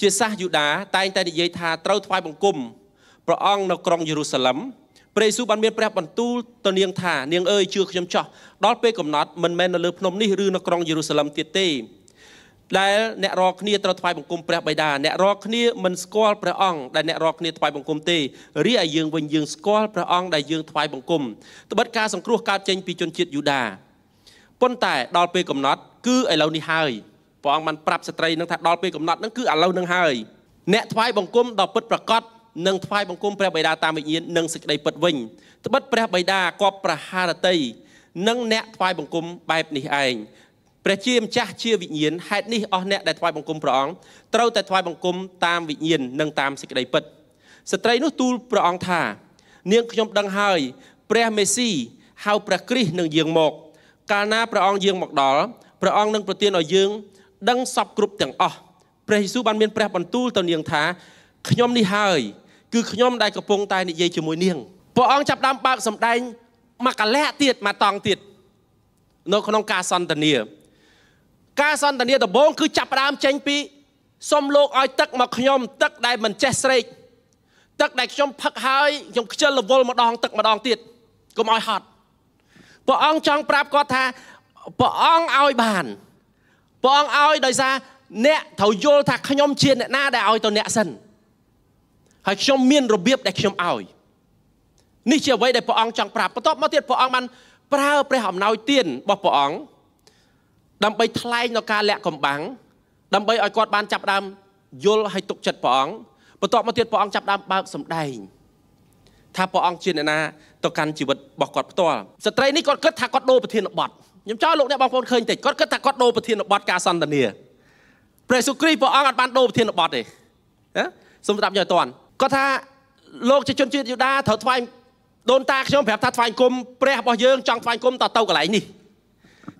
ជាសាសយូដាតែងតែនិយាយថាត្រូវថ្វាយបង្គំព្រះអង្គនៅក្រុងយេរូសាឡិមព្រះយេស៊ូវបានមានព្រះបន្ទូលទៅនាងថា នាងអើយជឿខ្ញុំចោះដល់ពេលកំណត់មិនមែននៅលើភ្នំនេះឬនៅក្រុងយេរូសាឡិមទៀតទេដែលអ្នករាល់គ្នាត្រូវថ្វាយបង្គំព្រះបិតាអ្នករាល់គ្នាមិនស្គាល់ព្រះអង្គដែលអ្នករាល់គ្នាថ្វាយបង្គំទេរីឯយើងវិញយើងស្គាល់ព្រះអង្គដែលយើងថ្វាយបង្គំត្បិតការសង្គ្រោះកើតចេញពីជនជាតិយូដាប៉ុន្តែដល់ពេលកំណត់គឺឥឡូវនេះហើយព្រះអង្គបានប្រាប់ស្ត្រីនឹងថាដល់ពេលកំណត់នឹងគឺឥឡូវនឹងហើយអ្នកថ្វាយបង្គំដល់ពិតប្រកបនឹងថ្វាយបង្គំព្រះបិតាតាមវិញ្ញាណនិងសេចក្តីពិតវិញត្បិតព្រះបិតាគប់ប្រហារតីនិងអ្នកថ្វាយបង្គំបែបនេះឯងព្រះជាម្ចាស់ជាវិញ្ញាណហេតុនេះអស់អ្នកដែលថ្វាយបង្គំព្រះអង្គត្រូវតែថ្វាយបង្គំតាមវិញ្ញាណនិងតាមសេចក្តីពិត ស្ត្រីនោះទូលព្រះអង្គថានាងខ្ញុំដឹងហើយព្រះមេស៊ីហៅព្រះគ្រីស្ទនឹងយាងមក កាលណាព្រះអង្គយាងមកដល់ព្រះអង្គនឹងប្រទានឲ្យយើងដឹងសពគ្រប់ទាំងអស់ព្រះយេស៊ូវបានមានព្រះបន្ទូលទៅនាងថាខ្ញុំនេះហើយ គឺខ្ញុំដែលកំពុងតែនិយាយជាមួយនាងព្រះអង្គចាប់ដើមបើកសម្ដែងមកកលៈទៀតមកតង់ទៀតនៅក្នុងការសន្ទនាការសន្តានាដំបូងគឺចាប់ផ្ដើមចេញពីសុំលោកឲ្យទឹកមកខ្ញុំទឹក ដែលមិនចេះស្រេកទឹកដែលខ្ញុំផឹកហើយខ្ញុំខ្ជិលរវល់ម្ដង ទឹកម្ដងទៀតកុំឲ្យហត់ព្រះអង្គចង់ប្រាប់គាត់ថាព្រះអង្គឲ្យបានព្រះអង្គឲ្យដោយសារអ្នកត្រូវយល់ថាខ្ញុំជា អ្នកណាដែលឲ្យទៅអ្នកសិនហើយខ្ញុំមានរបៀបដែលខ្ញុំឲ្យនេះជាអ្វីដែលព្រះអង្គចង់ប្រាប់បន្ទាប់មកទៀតព្រះអង្គបានប្រើព្រះអំណោយទានរបស់ព្រះអង្គដើម្បីថ្លែងនៅការលាក់កំបាំងដើម្បីឲ្យគាត់បានចាប់ដើមយល់ឲ្យទុកចិត្តព្រះអង្គបន្ទាប់មកទៀតព្រះអង្គចាប់ដើមបើកសម្ដែងថាព្រះអង្គជាអ្នកណាទៅកាន់ជីវិតរបស់គាត់ផ្ទាល់ស្ត្រីនេះគាត់គិតថាគាត់ដូរប្រធានបទខ្ញុំចង់លោកអ្នកបងប្អូនឃើញតិចគាត់គិតថាគាត់ដូរប្រធានបទការសន្ទនាព្រះយេស៊ូវគ្រីស្ទព្រះអង្គអត់បានដូរប្រធានបទទេណាសូមស្ដាប់ខ្ញុំឲ្យតាន់គាត់ថាលោកជាជនជាតិយូដាត្រូវថ្វាយដូនតាខ្ញុំប្រាប់ថាថ្វាយគុំព្រះរបស់យើងចង់ថ្វាយគុំតទៅកន្លែងនេះ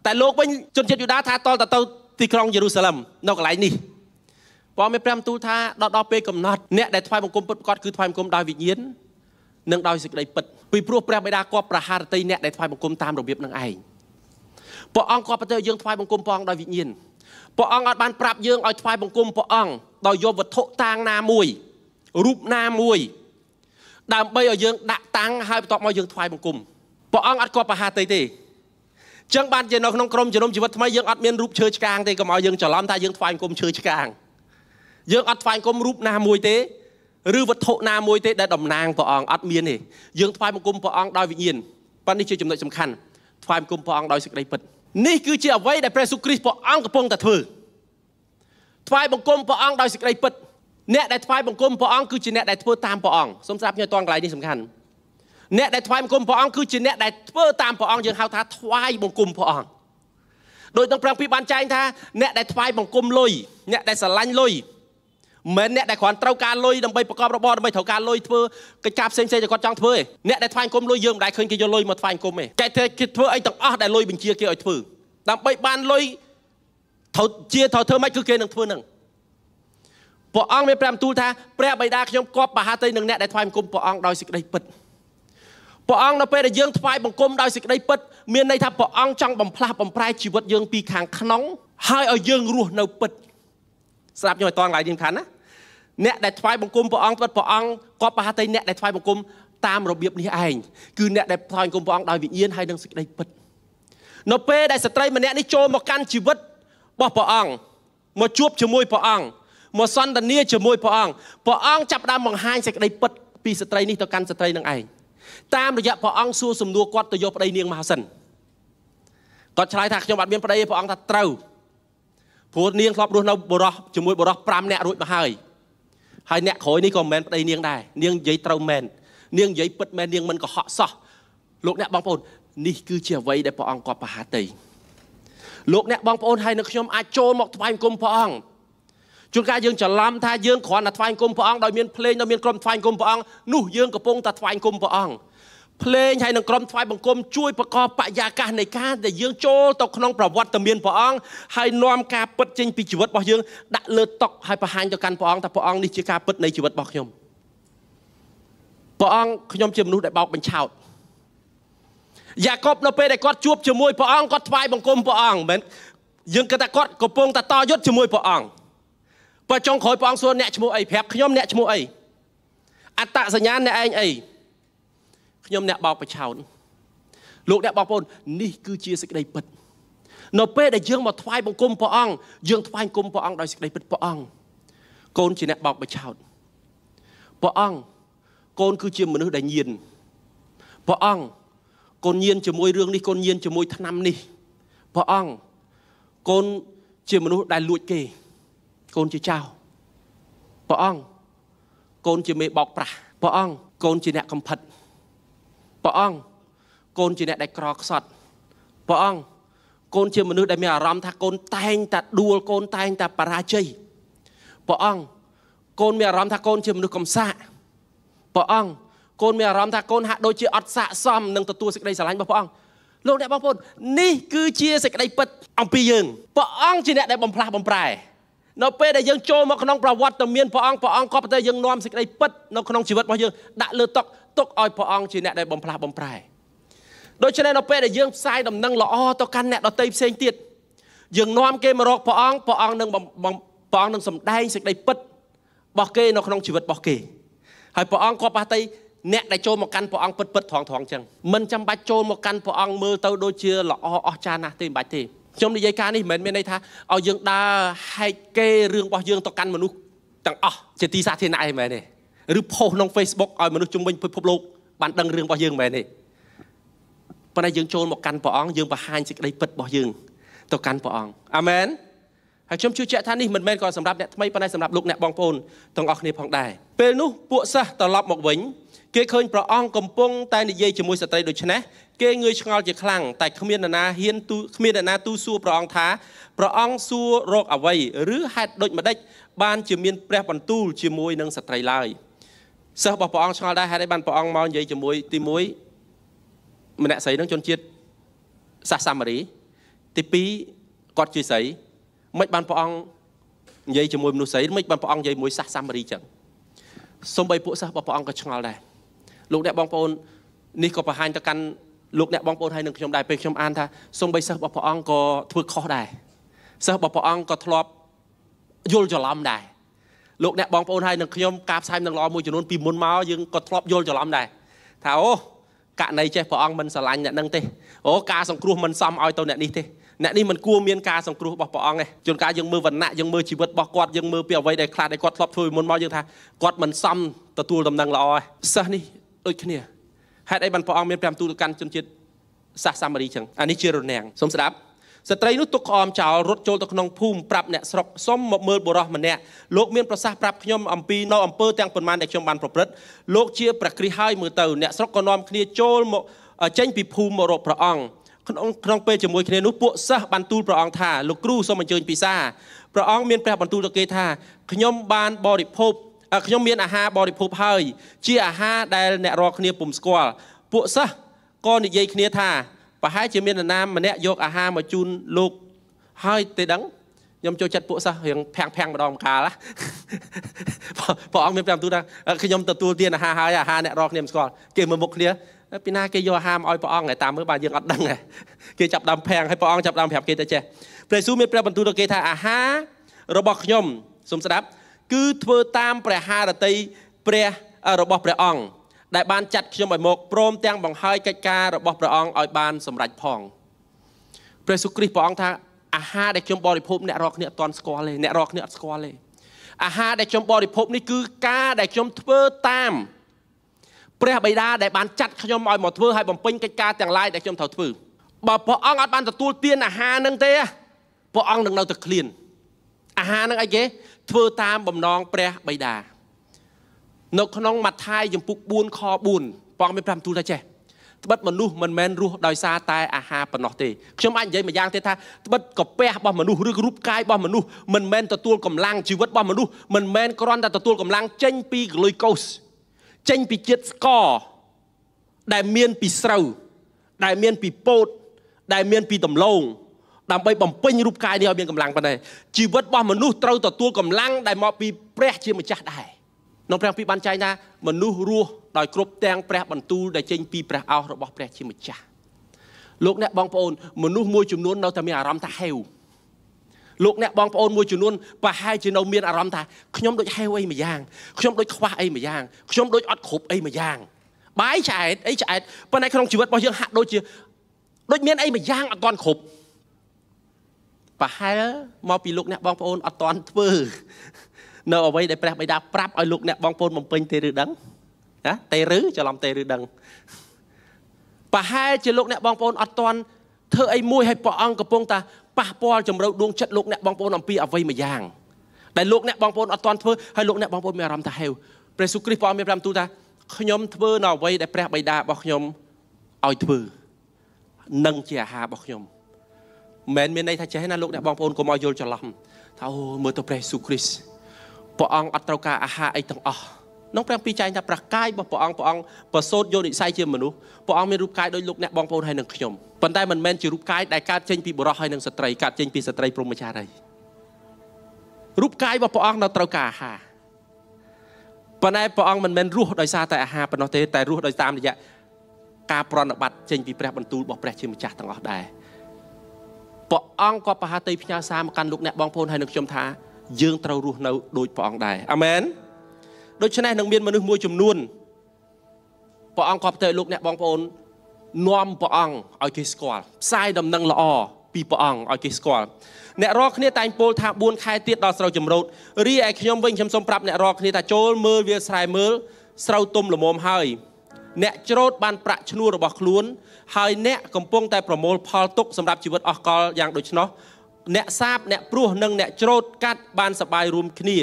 តែលោកវិញជនជាតិយូដាថាតលតទៅទីក្រុងយេរូសាឡិមនៅកន្លែងនេះព្រះមានប្រាំទូលថាដល់ដល់ពេលកំណត់អ្នកដែលថ្វាយបង្គំពិតប្រកបគឺថ្វាយបង្គំដោយវិញ្ញាណនិងដោយសេចក្តីពិតពីព្រោះព្រះបិតាគាត់ប្រហារតីអ្នកដែលថ្វាយបង្គំតាមរបៀបនឹងឯងព្រះអង្គគាត់ប្រទើយើងថ្វាយបង្គំព្រះអង្គដោយវិញ្ញាណព្រះអង្គអត់បានប្រាប់យើងឲ្យថ្វាយបង្គំព្រះអង្គដោយយកវត្ថុតាងណាមួយរូបណាមួយដើម្បីឲ្យយើងដាក់តាំងហើយបន្ទាប់មកយើងថ្វាយបង្គំព្រះអង្គអត់គាត់ប្រហារតីទេចឹងបានជានៅក្នុងក្រមជំនុំជីវិតថ្មីយើងអត់មានរូបឈើឆ្កាងទេកុំឲ្យយើងច្រឡំថាយើងថ្វាយគុំឈើឆ្កាងយើងអត់ថ្វាយគុំរូបណាមួយទេឬវត្ថុណាមួយទេ ដែលតំណាងព្រះអង្គអត់មានទេយើងថ្វាយបង្គំព្រះអង្គដោយវិញ្ញាណប៉ុន្តែនេះជាចំណុចសំខាន់ថ្វាយបង្គំព្រះអង្គដោយសេចក្តីពិតនេះគឺជាអ្វីដែលព្រះសុគ្រីស្ទព្រះអង្គកំពុងតែធ្វើថ្វាយបង្គំព្រះអង្គដោយសេចក្តីពិតអ្នកដែលថ្វាយបង្គំព្រះអង្គគឺជាអ្នកដែលធ្វើតាមព្រះអង្គសូមស្ដាប់ខ្ញុំតងកន្លែងនេះសំខាន់អ្នកដែលថ្វាយបង្គំព្រះអង្គគឺជាអ្នកដែលធ្វើតាមព្រះអង្គយើងហៅថាថ្វាយបង្គំព្រះអង្គដោយក្នុងព្រះគម្ពីរបានចែងថាអ្នកដែលថ្វាយបង្គំលុយអ្នកដែលស្រឡាញ់លុយមិនអ្នកដែលគ្រាន់ត្រូវការលុយដើម្បីប្រកបរបរដើម្បីត្រូវការលុយធ្វើកិច្ចការផ្សេងៗដែលគាត់ចង់ធ្វើឯងអ្នកដែលថ្វាយបង្គំលុយយើងមិនដែលឃើញគេយកលុយមកថ្វាយបង្គំទេចែកធ្វើគេធ្វើអីទាំងអស់ដែលលុយបញ្ជាគេឲ្យធ្វើដើម្បីបានលុយត្រូវជាត្រូវធ្វើមិនគឺគេនឹងធ្វើនឹងព្រះអង្គមានប្រាំទូលថាព្រះបិតាខ្ញុំគប់បហាតីនឹងអ្នកដែលថ្វាយបង្គំព្រះអង្គដោយសេចក្តីពិតព្រះអង្គនៅពេលដែលយើងថ្វាយបង្គំដោយសេចក្តីពិតមានន័យថាព្រះអង្គចង់បំផ្លាស់បំប្រែជីវិតយើងពីខាងក្នុង ហើយឲ្យយើងរស់នៅពិតស្ដាប់ខ្ញុំឲ្យតងឡើយយើងខាន់ណាអ្នកដែលថ្វាយបង្គំព្រះអង្គពិតព្រះអង្គគាត់ប្រហែលតែអ្នកដែលថ្វាយបង្គំតាមរបៀបនេះឯងគឺអ្នកដែលថ្វាយបង្គំព្រះអង្គដោយវិញ្ញាណហើយនិងសេចក្តីពិត នៅពេលដែលស្ត្រីម្នាក់នេះចូលមកកាន់ជីវិតរបស់ព្រះអង្គមកជួបជាមួយព្រះអង្គមកសន្ទនាជាមួយព្រះអង្គព្រះអង្គចាប់ផ្ដើមបង្ហាញសេចក្តីពិតពីស្ត្រីនេះទៅកាន់ស្ត្រីនឹងឯងតាមរយៈព្រះអង្គសួរសំណួរគាត់ទៅយកប្តីនាងមហាសិនគាត់ឆ្លើយថាខ្ញុំអត់មានប្តីទេព្រះអង្គថាត្រូវព្រោះនាងធ្លាប់រស់នៅបរោះជាមួយ បរោះ5នាក់រួចមកហើយហើយអ្នកក្រោយនេះក៏មិនមែនប្តីនាងដែរនាងនិយាយត្រូវមែននាងនិយាយពិតមែននាងមិនកុហកសោះលោកអ្នកបងប្អូននេះគឺជាអ្វី ដែលព្រះអង្គគាត់ប្រហាតីលោកអ្នកបងប្អូនហើយនឹងខ្ញុំអាចចូលមកថ្វាយបង្គំព្រះអង្គជួនកាលយើងច្រឡំថាយើងគ្រាន់តែថ្វាយគុំព្រះអង្គដោយមានភ្លេងដោយមានក្រុមថ្វាយគុំព្រះអង្គនោះយើងកំពុងតែថ្វាយគុំព្រះអង្គភ្លេងហើយនឹងក្រុមថ្វាយបង្គំជួយប្រកបបរិយាកាសនៃការដែលយើងចូលទៅក្នុងប្រវត្តិមានព្រះអង្គហើយនាំការពិតចេញពីជីវិតរបស់យើងដាក់លើតុកហើយបង្ហាញទៅកាន់ព្រះអង្គថាព្រះអង្គនេះជាការពិតនៃជីវិតរបស់ខ្ញុំព្រះអង្គខ្ញុំជាមនុស្សដែលបោកបញ្ឆោតយ៉ាកុបនៅពេលដែលគាត់ជួបជាមួយព្រះអង្គគាត់ថ្វាយបង្គំព្រះអង្គមិនយើងគិតថាគាត់កំពុងតែតយុទ្ធជាមួយព្រះអង្គបើចុងក្រោយព្រះអង្គសួរអ្នកឈ្មោះអីប្រាប់ខ្ញុំអ្នកឈ្មោះអីអត្តសញ្ញាណអ្នកឯងអីខ្ញុំអ្នកបោកបញ្ឆោតលោកអ្នកបងប្អូននេះគឺជាសេចក្តីពិតនៅពេលដែលយើងមកថ្វាយបង្គំព្រះអង្គយើងថ្វាយបង្គំព្រះអង្គដោយសេចក្តីពិតព្រះអង្គកូនជាអ្នកបោកបញ្ឆោតព្រះអង្គកូនគឺជាមនុស្សដែលញៀនព្រះអង្គកូនញៀនជាមួយរឿងនេះកូនញៀនជាមួយឆ្នាំនេះព្រះអង្គកូនជាមនុស្សដែលលួចគេកូនជាចៅព្រះអង្គកូនជាមេបោកប្រាស់ព្រះអង្គកូនជាអ្នកកំផិតព្រះអង្គកូនជាអ្នកដែលក្រខ្សត់ព្រះអង្គកូនជាមនុស្សដែលមានអារម្មណ៍ថាកូនតែងតែដួលកូនតែងតែបរាជ័យព្រះអង្គកូនមានអារម្មណ៍ថាកូន ជាមនុស្សកំសាកព្រះអង្គកូនមានអារម្មណ៍ថាកូនហាក់ដូចជាអត់ស័ក្តិសមនឹងទទួលសេចក្តីស្រឡាញ់របស់ព្រះអង្គលោកអ្នកបងប្អូននេះគឺជាសេចក្តីពិតអំពីយើងព្រះអង្គជាអ្នកដែលបំផ្លាស់បំប្រែនៅពេលដែលយើងចូលមកក្នុងប្រវត្តិមានព្រះអង្គព្រះអង្គក៏ប្រតែយើងនាំសេចក្តីពិតនៅក្នុងជីវិតរបស់យើងដាក់លើតុកទុកឲ្យព្រះអង្គជាអ្នកដែលបំផ្លាស់បំប្រែដូច្នេះនៅពេលដែលយើងផ្សាយដំណឹងល្អទៅកាន់អ្នកដទៃផ្សេងទៀតយើងនាំគេមករកព្រះអង្គព្រះអង្គនឹងព្រះអង្គនឹងសម្ដែងសេចក្តីពិតរបស់គេនៅក្នុងជីវិតរបស់គេហើយព្រះអង្គក៏ប្រតែអ្នកដែលចូលមកកាន់ព្រះអង្គពិតពិតត្រង់ត្រង់ចឹងមិនចាំបាច់ចូលមកកាន់ព្រះអង្គមើលទៅដូចជាល្អអស្ចារ្យណាស់ទេមិនបាច់ទេខ្ញុំនិយាយការនេះមិនមែនមានន័យថាឲ្យយើងដើរហែកគេរឿងរបស់យើងទៅកាន់មនុស្សទាំងអស់ជាទីសាធារណៈឯងមែនទេឬផុសក្នុង Facebook ឲ្យមនុស្សជំនាញពិភពលោកបានដឹងរឿងរបស់យើងមែនទេប៉ុន្តែយើងចូលមកកាន់ព្រះអង្គយើងបង្ហាញសេចក្តីពិតរបស់យើងទៅកាន់ព្រះអង្គអាមែនហើយខ្ញុំជឿជាក់ថានេះមិនមែនគ្រាន់សម្រាប់អ្នកថ្មីប៉ុន្តែសម្រាប់លោកអ្នកបងប្អូនទាំងអស់គ្នាផងដែរពេលនោះពួកសិស្សត្រឡប់មកវិញគេឃើញព្រះអង្គកំពុងតែនិយាយជាមួយស្ត្រីដូច្នេះគេងឿឆ្ងល់ជាខ្លាំងតែគ្មាននរណាហ៊ានទូគ្មាននរណាទូសួរព្រះអង្គថាព្រះអង្គសួររកអ្វីឬហេតុដូចម្ដេចបានជាមានព្រះ បន្ទូលជាមួយ នឹងស្ត្រីឡើយសិស្សរបស់ព្រះអង្គឆ្ងល់ដែរហេតុអីបានព្រះអង្គមកនិយាយជាមួយទី1ម្នាក់ស្រីនឹងជនជាតិសាសសាមារីទី2គាត់ជាស្រីមិនបានព្រះអង្គនិយាយជាមួយមនុស្សស្រីមិនបានព្រះអង្គនិយាយមួយសាសសាមារីចឹងសំបីពួកសិស្សរបស់ព្រះអង្គក៏ឆ្ងល់ដែរលោកអ្នកបងប្អូននេះក៏បង្ហាញទៅកាន់លោកអ្នកបងប្អូនហើយនឹងខ្ញុំដែរពេលខ្ញុំអានថាសំបីសិស្សរបស់ព្រះអង្គក៏ធ្វើខុសដែរសិស្សរបស់ព្រះអង្គក៏ធ្លាប់យល់ច្រឡំដែរលោកអ្នកបងប្អូនហើយនឹងខ្ញុំការផ្សាយនឹងល្អមួយចំនួនពីមុនមកយើងក៏ធ្លាប់យល់ច្រឡំដែរថាអូករណីចេះព្រះអង្គមិនស្រឡាញ់អ្នកនឹងទេអូការសង្គ្រោះមិនសមឲ្យទៅអ្នកនេះទេអ្នកនេះមិនគួរមាន ការសង្គ្រោះរបស់ព្រះអង្គទេជួនកាលយើងមើលវណ្ណៈយើងមើលជីវិតរបស់គាត់យើងមើលពីអ្វីដែលខ្លាចដែលគាត់ធ្លាប់ធ្វើពីមុនមកយើងថាគាត់មិនសមទទួលដំណឹងល្អទេសិស្សនេះដូចគ្នាហេតុអីបានព្រះអង្គមានព្រះទូលទៅកាន់ជនជាតិសាសសាមារីចឹងអានេះជារនាំងសូមស្ដាប់ស្ត្រីនោះទុកក្អមចោលរត់ចូលទៅក្នុងភូមិប្រាប់អ្នកស្រុកសុំមកមើលបុរសម្នាក់លោកមានប្រសាសន៍ប្រាប់ខ្ញុំអំពីនៅអំពើទាំងប៉ុន្មានដែលខ្ញុំបានប្រព្រឹត្តលោកជាព្រះគ្រីស្ទហើយមើលទៅអ្នកស្រុកក៏នាំគ្នាចូលមកចេញពីភូមិមករកព្រះអង្គក្នុងក្នុងពេលជាមួយគ្នានោះពួកសិស្សបានទូលព្រះអង្គថាលោកគ្រូសូមអញ្ជើញពិសាព្រះអង្គមានព្រះបន្ទូលទៅគេថាខ្ញុំបានបរិភោគខ្ញុំមានអាហារបរិភោគហើយ ជាអាហារដែលអ្នករាល់គ្នាពុំស្គាល់ពួកសិស្សក៏និយាយគ្នាថាប្រហែលជាមាននរណាម្នាក់យកអាហារមកជូនលោកហើយទេដឹងខ្ញុំចូលចិត្តពួកសិស្សរៀងភាំងភាំងម្ដងម្កាលព្រះអង្គមានប្រាប់ទូថាខ្ញុំទទួលទានអាហារហើយអាហារអ្នករាល់គ្នាមិនស្គាល់គេមើលមុខគ្នាពីណាគេយកអាហារមកឲ្យព្រះអង្គតាមមើលបាទយើងអត់ដឹងគេចាប់ដើមភាំងហើយព្រះអង្គចាប់ដើមប្រាប់គេទៅចេះព្រះយេស៊ូវមានប្រាប់បន្ទូលដល់គេថាអាហាររបស់ខ្ញុំសូមស្ដាប់គឺធ្វើតាមព្រះハរតីព្រះរបស់ព្រះអង្គដែលបានចាត់ខ្ញុំឲ្យមកព្រមទាំង បង្ហើយកិច្ចការរបស់ព្រះអង្គឲ្យបានសម្រេចផងព្រះសុគ្រីស្ទព្រះអង្គថាអាហារដែលខ្ញុំបរិភោគអ្នករាល់គ្នាអត់ទាន់ស្គាល់ទេអ្នករាល់គ្នាអត់ស្គាល់ទេអាហារដែលខ្ញុំបរិភោគនេះគឺការដែលខ្ញុំធ្វើតាមព្រះបិតាដែលបានចាត់ខ្ញុំឲ្យមកធ្វើឲ្យបំពេញកិច្ចការទាំងឡាយដែលខ្ញុំត្រូវធ្វើបើព្រះអង្គអត់បានទទួលទានអាហារនឹងទេព្រះអង្គនឹងនៅតែឃ្លាន អាហារនឹងអីគេធ្វើតាមបំណងព្រះបិតានៅក្នុងម៉ាថាយជំពូក4ខ4ព្រះអង្គមានប្រាប់ទូលថាចេះត្បិតមនុស្សមិនមែនរស់ដោយសារតែអាហារប៉ុណ្ណោះទេខ្ញុំអាចនិយាយមួយយ៉ាងទៀតថាត្បិតកាពះរបស់មនុស្សឬរូបកាយរបស់មនុស្សមិនមែនទទួលកម្លាំងជីវិតរបស់មនុស្សមិនមែនគ្រាន់តែទទួលកម្លាំងចេញពីក្លុយកូសចេញពីជាតិស្ករដែលមានពីស្រូវ ដែលមានពីពោតដែលមានពីដំឡូងដើម្បីបំពេញរូបកាយនេះឲ្យមានកម្លាំងប៉ុណ្ណេះជីវិតរបស់មនុស្សត្រូវទទួលកម្លាំងដែលមកពីព្រះ ជាម្ចាស់ដែរក្នុងព្រះពីបានចែងថាមនុស្សរស់ដោយគ្រប់ទាំងព្រះបន្ទូលដែលចេញពីព្រះអោសរបស់ព្រះជាម្ចាស់លោកអ្នកបងប្អូនមនុស្សមួយចំនួននៅតែមានអារម្មណ៍ថាហេវលោកអ្នកបងប្អូនមួយចំនួនប្រហែលជានៅមានអារម្មណ៍ថាខ្ញុំដូចហេវអីមួយយ៉ាងខ្ញុំដូចខ្វះអីមួយយ៉ាងខ្ញុំដូចអត់គ្រប់អីមួយយ៉ាង បាយឆ្អែតអីឆ្អែតប៉ុន្តែក្នុងជីវិតរបស់យើងហាក់ដូចជាដូចមានអីមួយយ៉ាងអត់ទាន់គ្រប់ប្រហែលមកពីលោកអ្នកបងប្អូនអត់តន់ធ្វើនៅអ្វីដែលព្រះបិតាប្រាប់ឲ្យលោកអ្នកបងប្អូនបំពេញទេឬដឹងណាទេឬច្រឡំទេឬដឹងប្រហែលជាលោកអ្នកបងប្អូនអត់តន់ធ្វើអីមួយឲ្យព្រះអង្គកំពុងតាប៉ះពាល់ជំរៅដួងចិត្តលោកអ្នកបងប្អូនអំពីអ្វីមួយយ៉ាងដែលលោកអ្នកបងប្អូនអត់តន់ធ្វើហើយលោកអ្នកបងប្អូនមានអារម្មណ៍ថាហេវព្រះសុគ្រីស្ទព្រះអង្គមានប្រាំទូថាខ្ញុំធ្វើនៅអ្វីដែលព្រះបិតារបស់ខ្ញុំឲ្យធ្វើនឹងជាអាហាររបស់ខ្ញុំមិនមានន័យថាចេះណាលោកអ្នកបងប្អូនកុំឲ្យយល់ច្រឡំថាអូមើលទៅព្រះស៊ូគ្រីស្ទព្រះអង្គអត់ត្រូវការអាហារអីទាំងអស់ក្នុងព្រះពីរចែងថាប្រកាយរបស់ព្រះអង្គព្រះអង្គប្រសូតយកនិស័យជាមនុស្សព្រះអង្គមានរូបកាយដោយលោកអ្នកបងប្អូនហើយនឹងខ្ញុំប៉ុន្តែមិនមែនជារូបកាយដែលកើតចេញពីបុរសហើយនឹងស្ត្រីកើតចេញពីស្ត្រីព្រហ្មចារីរូបកាយរបស់ព្រះអង្គនៅត្រូវការអាហារប៉ុន្តែព្រះអង្គមិនមែនរស់ដោយសារតែអាហារប៉ុណ្ណោះទេ តែរស់ដោយតាមរយៈការប្រណិប័តចេញពីព្រះបន្ទូលរបស់ព្រះជាម្ចាស់ទាំងអស់ដែរព្រះអង្គក៏ប្រហាតីផ្ញើសារមកកាន់លោកអ្នកបងប្អូនហើយនឹងខ្ញុំថាយើងត្រូវរស់នៅដូចព្រះអង្គដែរអាមែនដូច្នេះនឹងមានមនុស្សមួយចំនួនព្រះអង្គក៏ប្រទើលោកអ្នកបងប្អូននាំព្រះអង្គឲ្យគេស្គាល់ផ្សាយដំណឹងល្អពីព្រះអង្គឲ្យគេស្គាល់អ្នករាល់គ្នាតែងពោលថា4ខែទៀតដល់ស្រូវចម្រូតរីឯខ្ញុំវិញខ្ញុំសូមប្រាប់អ្នករាល់គ្នាថាចូលមើលវាស្រែមើលស្រូវទុំល្មមហើយអ្នកច្រូតបានប្រាក់ឈ្នួលរបស់ខ្លួនហើយអ្នកកំពុងតែប្រមូលផលទុកសម្រាប់ជីវិតអស់កលយ៉ាងដូច្នោះអ្នកសាបអ្នកព្រោះនិងអ្នកច្រូត កាត់បានសបាយរួមគ្នា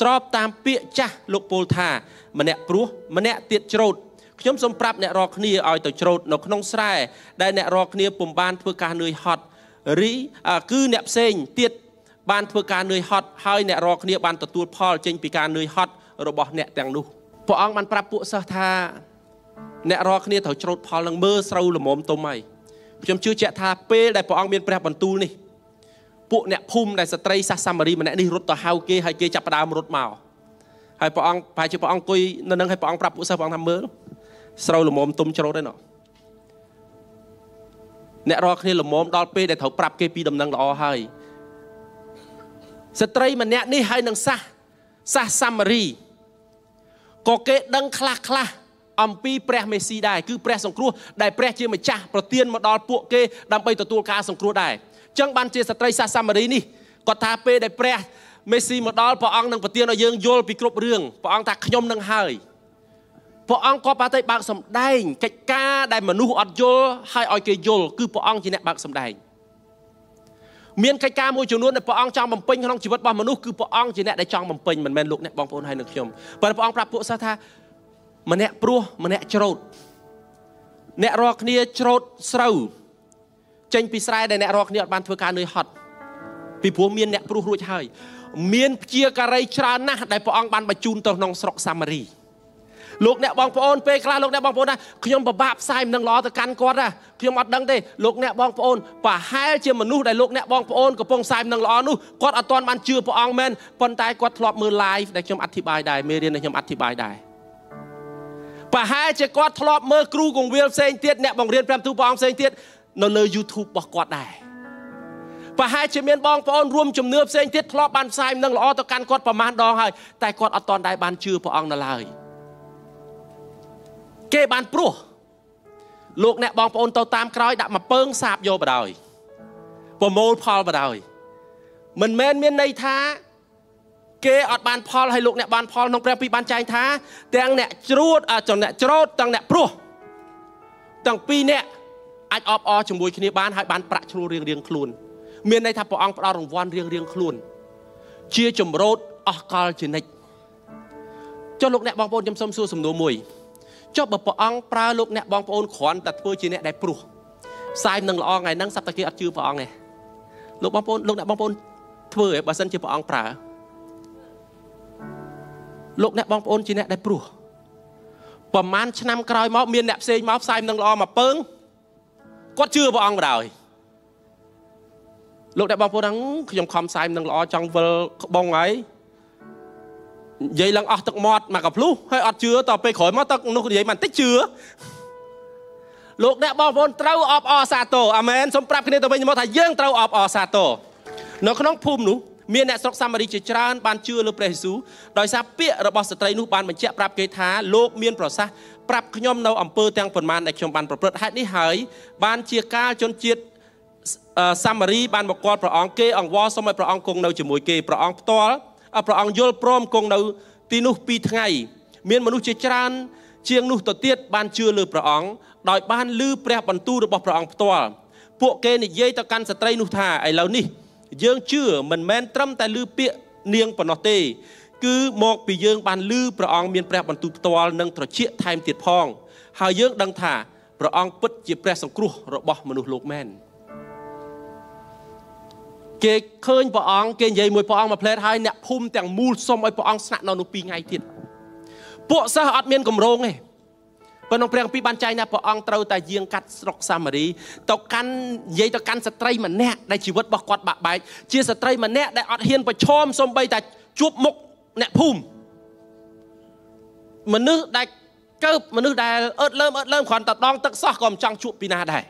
ស្របតាមពាក្យចាស់លោកពលថាម្នាក់ព្រោះម្នាក់ទៀតច្រូតខ្ញុំសូមប្រាប់អ្នករាល់គ្នាឲ្យទៅច្រូតនៅក្នុងស្រែដែលអ្នករាល់គ្នាពុំបានធ្វើការនឿយហត់រីគឺអ្នកផ្សេងទៀតបានធ្វើការនឿយហត់ហើយអ្នករាល់គ្នាបានទទួលផលចេញពីការនឿយហត់របស់អ្នកទាំងនោះ ព្រះអង្គបានប្រាប់ពួកសិស្សថាអ្នករាល់គ្នាត្រូវច្រូតផលនឹងមើលស្រូវលមមទុំហើយខ្ញុំជឿជាក់ថាពេលដែលព្រះអង្គមានព្រះបន្ទូលនេះពួកអ្នកភូមិដែលស្ត្រីសាសសាមារីម្នាក់នេះរត់ទៅហៅគេហើយគេចាប់ផ្ដើមរត់មកហើយព្រះអង្គប្រហែលជាព្រះអង្គអង្គុយនៅនឹងហើយព្រះអង្គប្រាប់ពួកសិស្សព្រះអង្គថាមើលស្រូវលមមទុំច្រូតឯណោះអ្នករាល់គ្នាលមមដល់ពេលដែលត្រូវប្រាប់គេពីដំណឹងល្អហើយស្ត្រីម្នាក់នេះហើយនឹងសាសសាសសាមារីក៏គេដឹងខ្លះខ្លះអំពីព្រះមេស៊ីដែរគឺព្រះសង្គ្រោះដែលព្រះជាម្ចាស់ប្រទានមកដល់ពួកគេដើម្បីទទួលការសង្គ្រោះដែរអញ្ចឹងបានជាស្ត្រីសាសាម៉ារីនេះគាត់ថាពេលដែលព្រះមេស៊ីមកដល់ព្រះអង្គនឹងប្រទានឲ្យយើងយល់ពីគ្រប់រឿងព្រះអង្គថាខ្ញុំនឹងហើយព្រះអង្គក៏ប្រតិបើកសំដែងកិច្ចការដែលមនុស្សអត់យល់ហើយឲ្យគេយល់គឺព្រះអង្គជាអ្នកបើកសំដែងមានកិច្ចការមួយចំនួនដែលព្រះអង្គចង់បំពេញក្នុងជីវិតរបស់មនុស្សគឺព្រះអង្គជាអ្នកដែលចង់បំពេញមិនមែនលោកអ្នកបងប្អូនហើយនឹងខ្ញុំប៉ុន្តែព្រះអង្គប្រាប់ពួកសិស្សថាម្នាក់ព្រោះម្នាក់ច្រូតអ្នករាល់គ្នាច្រូតស្រូវចេញពីស្រែដែលអ្នករាល់គ្នាអត់បានធ្វើការនឿយហត់ពីព្រោះមានអ្នកព្រោះរួចហើយមានព្យាការីច្រើនណាស់ដែលព្រះអង្គបានបញ្ជូនទៅក្នុងស្រុកសាម៉ារីលោកអ្នកបងប្អូនពេលខ្លះលោកអ្នកបងប្អូនណាខ្ញុំពិបាកផ្សាយមិនដឹងល្អទៅកាន់គាត់ណាខ្ញុំអត់ដឹងទេលោកអ្នកបងប្អូនប្រហែលជាមនុស្សដែលលោកអ្នកបងប្អូនកំពុងផ្សាយមិនដឹងល្អនោះគាត់អត់ទាន់បានជឿព្រះអង្គមែនប៉ុន្តែគាត់ធ្លាប់មើល live ដែលខ្ញុំអធិប្បាយដែរមេរៀនដែលខ្ញុំអធិប្បាយដែរប្រហែលជាគាត់ធ្លាប់មើលគ្រូកងវាលផ្សេងទៀតអ្នកបង្រៀនប្រាំទូព្រះអង្គផ្សេងទៀតនៅលើ YouTube របស់គាត់ដែរប្រហែលជាមានបងប្អូនរួមជំនឿផ្សេងទៀតធ្លាប់បានផ្សាយនឹងល្អទៅកាន់គាត់ប្រមាណដងហើយ តែគាត់អត់ទាន់ដែរបានជឿព្រះអង្គនៅឡើយគេបានព្រោះលោកអ្នកបងប្អូនទៅតាមក្រោយ ដាក់មកពើងសាបយកបដ ாய் ប្រមូលផលបដ ாய் មិនមែនមានន័យថាគេអត់បានផលហើយលោកអ្នកបានផលក្នុងព្រះពីបានចែងថា ទាំងអ្នកជ្រួតទាំងអ្នកច្រូតទាំងអ្នកព្រោះទាំងពីរអ្នកអាចអបអរជាមួយគ្នាបានហើយបានប្រាក់ឈ្នួលរៀងរៀងខ្លួន មានន័យថាព្រះអង្គផ្ដល់រង្វាន់រៀងរៀងខ្លួនជាជំរោតអស់កលជានិច្ចចុះលោកអ្នកបងប្អូនខ្ញុំសូមសួរសំណួរមួយចុះបើព្រះអង្គប្រើលោកអ្នកបងប្អូនគ្រាន់តែធ្វើជាអ្នកដែលព្រោះផ្សាយនឹងល្អថ្ងៃហ្នឹងសັບតាគេអត់ជឿព្រះអង្គទេលោកបងប្អូនលោកអ្នកបងប្អូនធ្វើឯងបើសិនជាព្រះអង្គប្រើលោកអ្នកបងប្អូនជាអ្នកដែលព្រោះប្រហែលឆ្នាំក្រោយមកមានអ្នកផ្សេងមកផ្សាយនឹងល្អមកពើងគាត់ជឿព្រះអង្គបណ្ដោយលោកអ្នកបងប្អូនខ្ញុំខំផ្សាយនឹងល្អចង់វិលក្បងហើយនិយាយឡើងអស់ទឹកមាត់មកកភ្លុះហើយអត់ជឿតទៅក្រោយមកទឹកនោះនិយាយបន្តិចជឿលោកអ្នកបងប្អូនត្រូវអបអរសាទរអាមែនសូមប្រាប់គ្នាទៅវិញមកថាយើងត្រូវអបអរសាទរនៅក្នុងភូមិនោះមានអ្នកស្រុកសាម៉ារីជាច្រើនបានជឿលើព្រះយេស៊ូវដោយសារពាក្យរបស់ស្ត្រីនោះបានបញ្ជាក់ប្រាប់គេថាលោកមានប្រសាសន៍ប្រាប់ខ្ញុំនៅអំពើទាំងប៉ុន្មានដែលខ្ញុំបានប្រព្រឹត្តហេតុនេះហើយបានជាកាលជនជាតិសាម៉ារីបានមកគាល់ព្រះអង្គគេអង្វរសូមឲ្យព្រះអង្គគង់នៅជាមួយគេព្រះអង្គផ្ទាល់ព្រះអង្គយល់ព្រមគង់នៅទីនោះ2ថ្ងៃមានមនុស្សជាច្រើន ជាងនោះទៅទៀតបានជឿលើព្រះអង្គដោយបានលឺព្រះ បន្ទូលរបស់ព្រះអង្គផ្ទាល់ពួកគេនិយាយទៅកាន់ស្ត្រីនោះថាឥឡូវនេះយើងជឿមិនមែនត្រឹមតែឮពាក្យនាងប៉ុណ្ណោះទេ គឺមកពីយើងបានឮព្រះអង្គមានព្រះបន្ទូលផ្ទាល់និងត្រជាក់ថែមទៀតផង ហើយយើងដឹងថាព្រះអង្គពិតជាព្រះសង្គ្រោះរបស់មនុស្សលោកមែនគេឃើញព្រះអង្គគេនិយាយមួយព្រះអង្គមួយផ្លែតហើយអ្នកភូមិទាំងមូលសុំឲ្យព្រះអង្គស្នាក់នៅនោះ2ថ្ងៃទៀតពួកសិស្សអត់មានកម្រងទេប៉ុន្តែព្រះគម្ពីរបានចែងថាព្រះអង្គត្រូវតែយាងកាត់ស្រុកសាម៉ារីទៅកាន់និយាយទៅកាន់ស្ត្រីម្នាក់ដែលជីវិតរបស់គាត់បាក់បែកជាស្ត្រីម្នាក់ដែលអត់ហ៊ានប្រឈមសូម្បីតែជួបមុខអ្នកភូមិមនុស្សដែលកើបមនុស្សដែលអឺតលើមអឺតលើមគ្រាន់តែដងទឹកសោះក៏មិនចង់ជួបពីណាដែរ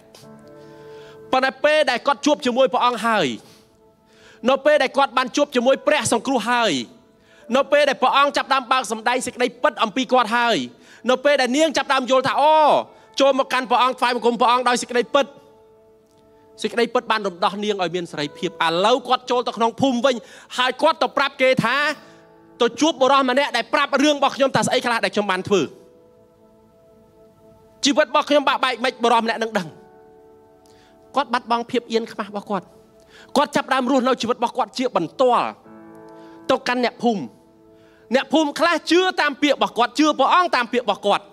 ប៉ុន្តែពេលដែលគាត់ជួបជាមួយព្រះអង្គហើយ នៅពេលដែលគាត់បានជួបជាមួយព្រះសង្គ្រោះហើយនៅពេលដែលព្រះអង្គចាប់ដើមបើកសម្ដែងសេចក្តីពិតអំពីគាត់ហើយនៅពេលដែលនាងចាប់ដើមយល់ថាអូចូលមកកាន់ព្រះអង្គថ្វាយបង្គំព្រះអង្គដោយសេចក្តីពិតសេចក្តីពិតបានរំដោះនាងឲ្យមានសេរីភាពឥឡូវគាត់ចូលទៅក្នុងភូមិវិញហើយគាត់ទៅប្រាប់គេថាទៅជួបបុរសម្នាក់ដែលប្រាប់រឿងរបស់ខ្ញុំថាស្អីខ្លះដែលខ្ញុំបានធ្វើជីវិតរបស់ខ្ញុំបាក់បែកមិនបុរសម្នាក់នឹងដឹងគាត់បាត់បង់ភាពអៀនខ្មាស់របស់គាត់គាត់ចាប់ដើមរស់នៅជីវិតរបស់គាត់ជាបន្ទាល់ទៅកាន់អ្នកភូមិអ្នកភូមិខ្លះជឿតាមពាក្យរបស់គាត់ជឿព្រះអង្គតាមពាក្យរបស់គាត់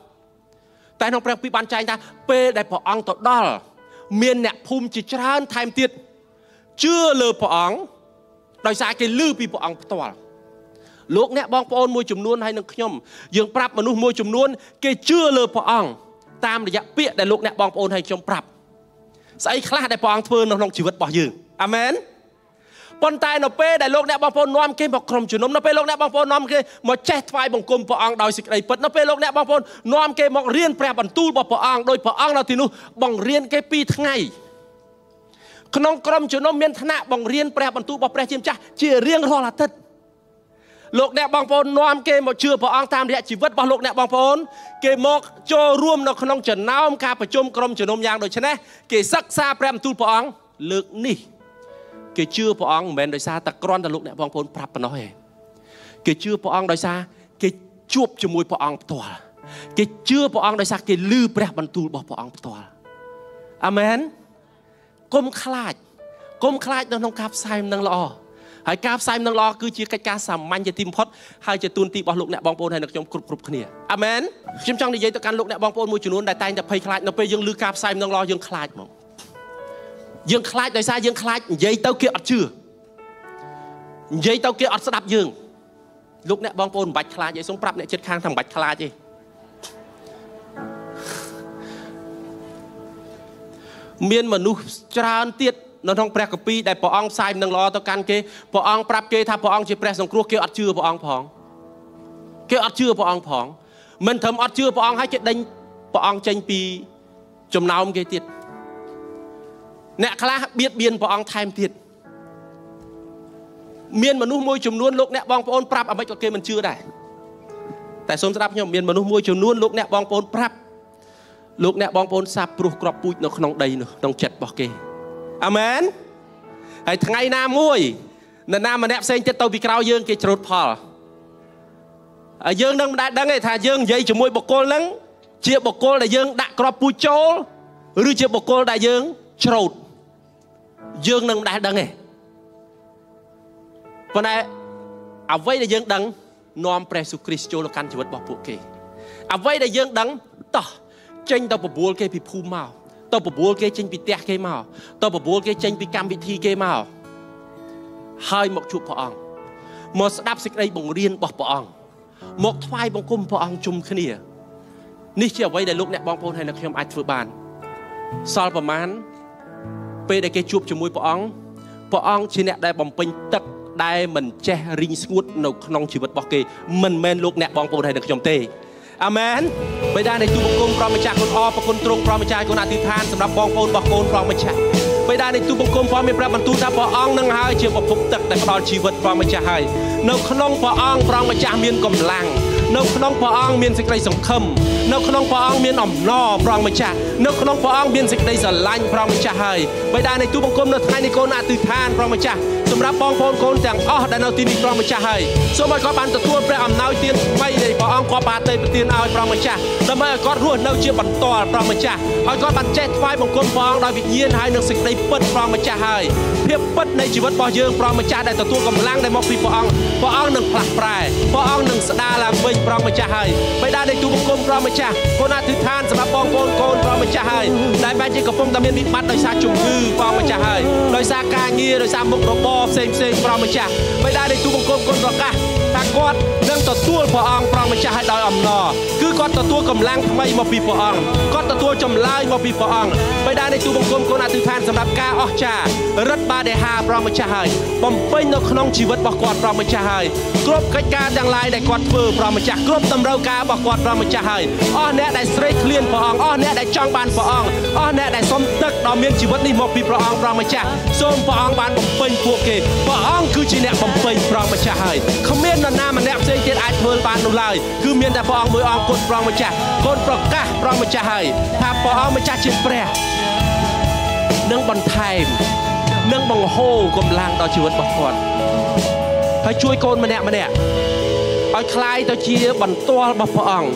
តែក្នុងព្រះគម្ពីរបានចែងថាពេលដែលព្រះអង្គទៅដល់មានអ្នកភូមិជាច្រើនថែមទៀតជឿលើព្រះអង្គដោយសារគេលឺពីព្រះអង្គផ្ទាល់លោកអ្នកបងប្អូនមួយចំនួនហើយនឹងខ្ញុំយើងប្រាប់មនុស្សមួយចំនួន គេជឿលើព្រះអង្គតាមរយៈពាក្យដែលលោកអ្នកបងប្អូនហើយខ្ញុំប្រាប់ ស្អីខ្លះដែលព្រះអង្គធ្វើនៅក្នុងជីវិតរបស់យើងអាមែនប៉ុន្តែនៅពេលដែលលោកអ្នកបងប្អូននាំគេមកក្រុមជំនុំនៅពេលលោកអ្នកបងប្អូននាំគេមកចេះថ្វាយបង្គំព្រះអង្គដោយសេចក្តីពិតនៅពេលលោកអ្នកបងប្អូននាំគេមករៀនព្រះបន្ទូលរបស់ព្រះអង្គដោយព្រះអង្គនៅទីនោះបង្រៀនគេ2ថ្ងៃក្នុងក្រុមជំនុំមានឋានៈបង្រៀនព្រះបន្ទូលរបស់ព្រះជាម្ចាស់ជារៀងរាល់អាទិត្យលោកអ្នក បងប្អូននាំគេមកជឿព្រះអង្គតាមរយៈជីវិតរបស់លោកអ្នកបងប្អូនគេមកចូលរួមនៅក្នុងចំណោមការប្រជុំក្រុមជំនុំយ៉ាងដូចនេះគេសិក្សាព្រះបន្ទូលព្រះអង្គលើកនេះគេជឿព្រះអង្គមិនមែនដោយសារតែគ្រាន់តែលោកអ្នកបងប្អូនប្រាប់ប៉ុណ្ណោះទេគេជឿព្រះអង្គដោយសារគេជួបជាមួយព្រះអង្គផ្ទាល់គេជឿព្រះអង្គដោយសារគេលឺព្រះបន្ទូលរបស់ព្រះអង្គផ្ទាល់អាមែនកុំខ្លាចកុំខ្លាចនៅក្នុងការផ្សាយនឹងល្អហើយការផ្សាយនឹងល្អគឺជាកិច្ចការសាមញ្ញជាទីបំផុតហើយជាទូនទីរបស់លោកអ្នកបងប្អូនហើយនៅខ្ញុំគ្រប់គ្រប់គ្នាអាមែនខ្ញុំចង់និយាយទៅកាន់លោកអ្នកបងប្អូនមួយចំនួនដែលតែងតែភ័យខ្លាចនៅពេលយើងឮការផ្សាយនឹងល្អយើងខ្លាចមកយើងខ្លាចដោយសារយើងខ្លាចនិយាយទៅគេអត់ជឿនិយាយទៅគេអត់ស្ដាប់យើងលោកអ្នកបងប្អូនមិនបាច់ខ្លាចទេសូមប្រាប់អ្នកចិត្តខាងថាមិនបាច់ខ្លាចទេមានមនុស្សច្រើនទៀតនៅក្នុងព្រះកាពី ដែលព្រះអង្គផ្សាយនឹងល្អទៅកាន់គេព្រះអង្គប្រាប់គេថាព្រះអង្គជាព្រះសង្គ្រោះគេអត់ជឿព្រះអង្គផងគេអត់ជឿព្រះអង្គផង មិនត្រឹមអត់ជឿព្រះអង្គហើយគេដេញព្រះអង្គចេញពីចំណោមគេទៀតអ្នកខ្លះបៀតបៀនព្រះអង្គថែមទៀតមានមនុស្សមួយចំនួនលោកអ្នកបងប្អូនប្រាប់អាមិនក៏គេមិនជឿដែរតែសូមស្ដាប់ខ្ញុំមានមនុស្សមួយចំនួនលោកអ្នកបងប្អូនប្រាប់លោកអ្នកបងប្អូនសាបព្រោះក្របពូជនៅក្នុងដីនោះក្នុងចិត្តរបស់គេអាមែនហើយថ្ងៃណាមួយនរណាម្នាក់ផ្សេងទៀតទៅពីក្រៅយើងគេច្រូតផលហើយយើងនឹងមិនដែលដឹងទេថាយើងនិយាយជាមួយបុគ្គលហ្នឹងជាបុគ្គលដែលយើងដាក់ក្របពូជចូលឬជាបុគ្គលដែលយើងច្រូតយើងនឹងមិនដែលដឹងទេប៉ុន្តែអ្វីដែលយើង ដឹង នាំព្រះសុគ្រីស្ទចូលកាន់ជីវិតរបស់ពួកគេ អ្វីដែលយើងដឹងតោះចេញទៅបបួលគេពីភូមិមកទៅបបួលគេចេញពីផ្ទះគេមកទៅបបួល គេចេញពីកម្មវិធីគេមកហើយមកជួបព្រះអង្គមកស្ដាប់សេចក្តីបង្រៀនរបស់ព្រះអង្គមកថ្វាយបង្គំព្រះអង្គជុំគ្នា នេះជាអ្វីដែលលោកអ្នកបងប្អូនហើយនៅខ្ញុំអាចធ្វើបានសល់ប្រមាណពេលដែលគេជួបជាមួយព្រះអង្គព្រះអង្គជាអ្នកដែលបំពេញទឹកដែលមិនចេះរីងស្ងួតនៅក្នុងជីវិតរបស់គេមិនមែនលោកអ្នកបងប្អូនហើយនឹងខ្ញុំទេអាមែនបេដានៃទូបង្គំព្រះម្ចាស់គុណអប្រគុណទ្រង់ព្រះម្ចាស់គុណអធិដ្ឋានសម្រាប់បងប្អូនរបស់កូនព្រះម្ចាស់បេដានៃទូបង្គំព្រះមាន ប្រាប់បន្ទូលថាព្រះអង្គនឹងហើយ ជាប្រភពទឹកដែលផ្ដល់ជីវិតព្រះម្ចាស់ហើយនៅក្នុងព្រះអង្គព្រះម្ចាស់មានកម្លាំងនៅក្នុងព្រះអង្គមានសេចក្តីសង្ឃឹមនៅក្នុងព្រះអង្គមានអំណរព្រះអង្គម្ចាស់នៅក្នុងព្រះអង្គមានសេចក្តីស្រឡាញ់ព្រះអង្គម្ចាស់ហើយបិតានៃទូបង្គំនៅថ្ងៃនេះកូនអធិដ្ឋានព្រះអង្គម្ចាស់សម្រាប់បងប្អូនកូនទាំងអស់ដែលនៅទីនេះព្រះម្ចាស់ហើយសូមឲ្យគាត់បានទទួលព្រះអំណោយទានថ្មីនៃព្រះអង្គគាត់បានទៅប្រទានឲ្យព្រះម្ចាស់ដើម្បីឲ្យគាត់រស់នៅជាបន្តព្រះម្ចាស់ឲ្យគាត់បានចេះថ្វាយបង្គំព្រះអង្គដោយវិញ្ញាណហើយនិងសេចក្តីពិតព្រះម្ចាស់ហើយភាពពិតនៃជីវិតរបស់យើងព្រះម្ចាស់ដែលទទួលកម្លាំងដែលមកពីព្រះអង្គព្រះអង្គនឹងផ្លាស់ប្រែព្រះអង្គនឹងស្ដារឡើងវិញព្រះម្ចាស់ហើយបិតានៃទូបង្គំព្រះម្ចាស់កូនអធិដ្ឋានសម្រាប់បងប្អូនកូនព្រះម្ចាស់ហើយដែលបែរជាកំពុងតែមានវិបត្តិដោយសារជំងឺព្រះម្ចាស់ហើយដោយសារការងារដោយសារមុខរបរផ្សេងផ្សេងប្រមម្ចាស់បិតានៃទូបង្គំគុណប្រកាសថាគាត់នឹងទទទួលព្រះអង្គប្រងម្ចាស់ឲ្យដោយអំណរគឺគាត់ទទួលកម្លាំងថ្មីមកពីព្រះអង្គគាត់ទទួលចម្លើយមកពីព្រះអង្គបិតានៃទូបង្គំគុណអធិដ្ឋានសម្រាប់ការអស្ចារ្យរិទ្ធបាដេហាប្រងម្ចាស់ឲ្យបំពេញនៅក្នុងជីវិតរបស់គាត់ប្រងម្ចាស់ឲ្យគ្រប់កិច្ចការទាំងឡាយដែលគាត់ធ្វើប្រងម្ចាស់គ្រប់តម្រូវការរបស់គាត់ប្រងម្ចាស់ឲ្យអស់អ្នកដែលស្រេកឃ្លានព្រះអង្គអស់អ្នកដែលចង់បានព្រះអង្គអស់អ្នកដែលសុំទឹកដ៏មានជីវិតនេះមកពីព្រះអង្គប្រងម្ចាស់សូមព្រះអង្គបានបំពេញពួកគេព្រះអង្គគឺជាអ្នកបំពេញប្រងម្ចាស់ឲ្យគ្មាននរណាម្នាក់ផ្សេងទៀតអាចធ្វើបាននោះឡើយគឺមានតែព្រះអង្គមួយអង្គគត់ប្រងម្ចាស់គត់ប្រកាសប្រងម្ចាស់ហើយថាព្រះអង្គម្ចាស់ជាព្រះនឹងបន្ថែមនឹងបង្ហូរកម្លាំងដល់ជីវិតរបស់គាត់ហើយជួយកូនម្នាក់ម្នាក់ឲ្យคลายទៅជា បន្ទាល់របស់ព្រះអង្គ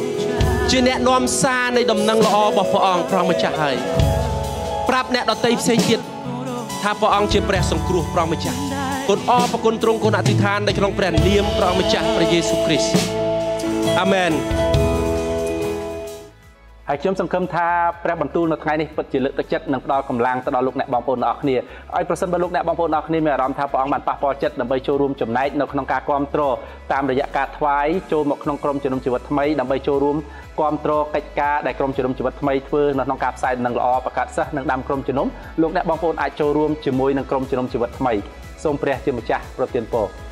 ជាអ្នកនាំសារនៃ ដំណឹងល្អរបស់ព្រះអង្គព្រះម្ចាស់ហើយប្រាប់អ្នកដតីផ្សេងទៀតថាព្រះអង្គជាព្រះ សង្គ្រោះព្រះម្ចាស់គុណអរប្រគុណទ្រង់គុណអធិដ្ឋាននៅក្នុងព្រះនាមព្រះម្ចាស់ព្រះយេស៊ូវគ្រីស្ទអាមែនហើយខ្ញុំសង្ឃឹមថាព្រះបន្ទូលនៅថ្ងៃនេះពិតជាលើកទឹកចិត្តនិងផ្ដល់កម្លាំងទៅដល់លោកអ្នកបងប្អូនទាំងអស់គ្នាឲ្យប្រសិនបើលោកអ្នកបងប្អូនទាំងអស់គ្នាមានអារម្មណ៍ថាព្រះអង្គបានប៉ះពាល់ចិត្តដើម្បីចូលរួមចំណែកនៅក្នុងការគ្រប់គ្រងតាមរយៈការថ្វាយចូលមកក្នុងក្រុមជំនុំជីវិតថ្មីដើម្បីចូលរួមគ្រប់គ្រងកិច្ចការដែលក្រុមជំនុំជីវិតថ្មីធ្វើនៅក្នុងការផ្សាយដំណឹងល្អប្រកាសសិស្សនិងតាមក្រុមជំនុំលោកអ្នកបងប្អូនអាចចូលរួមជាមួយនឹងក្រុមជំនុំជីវិតថ្មីសូមព្រះជាម្ចាស់ប្រទានពរ។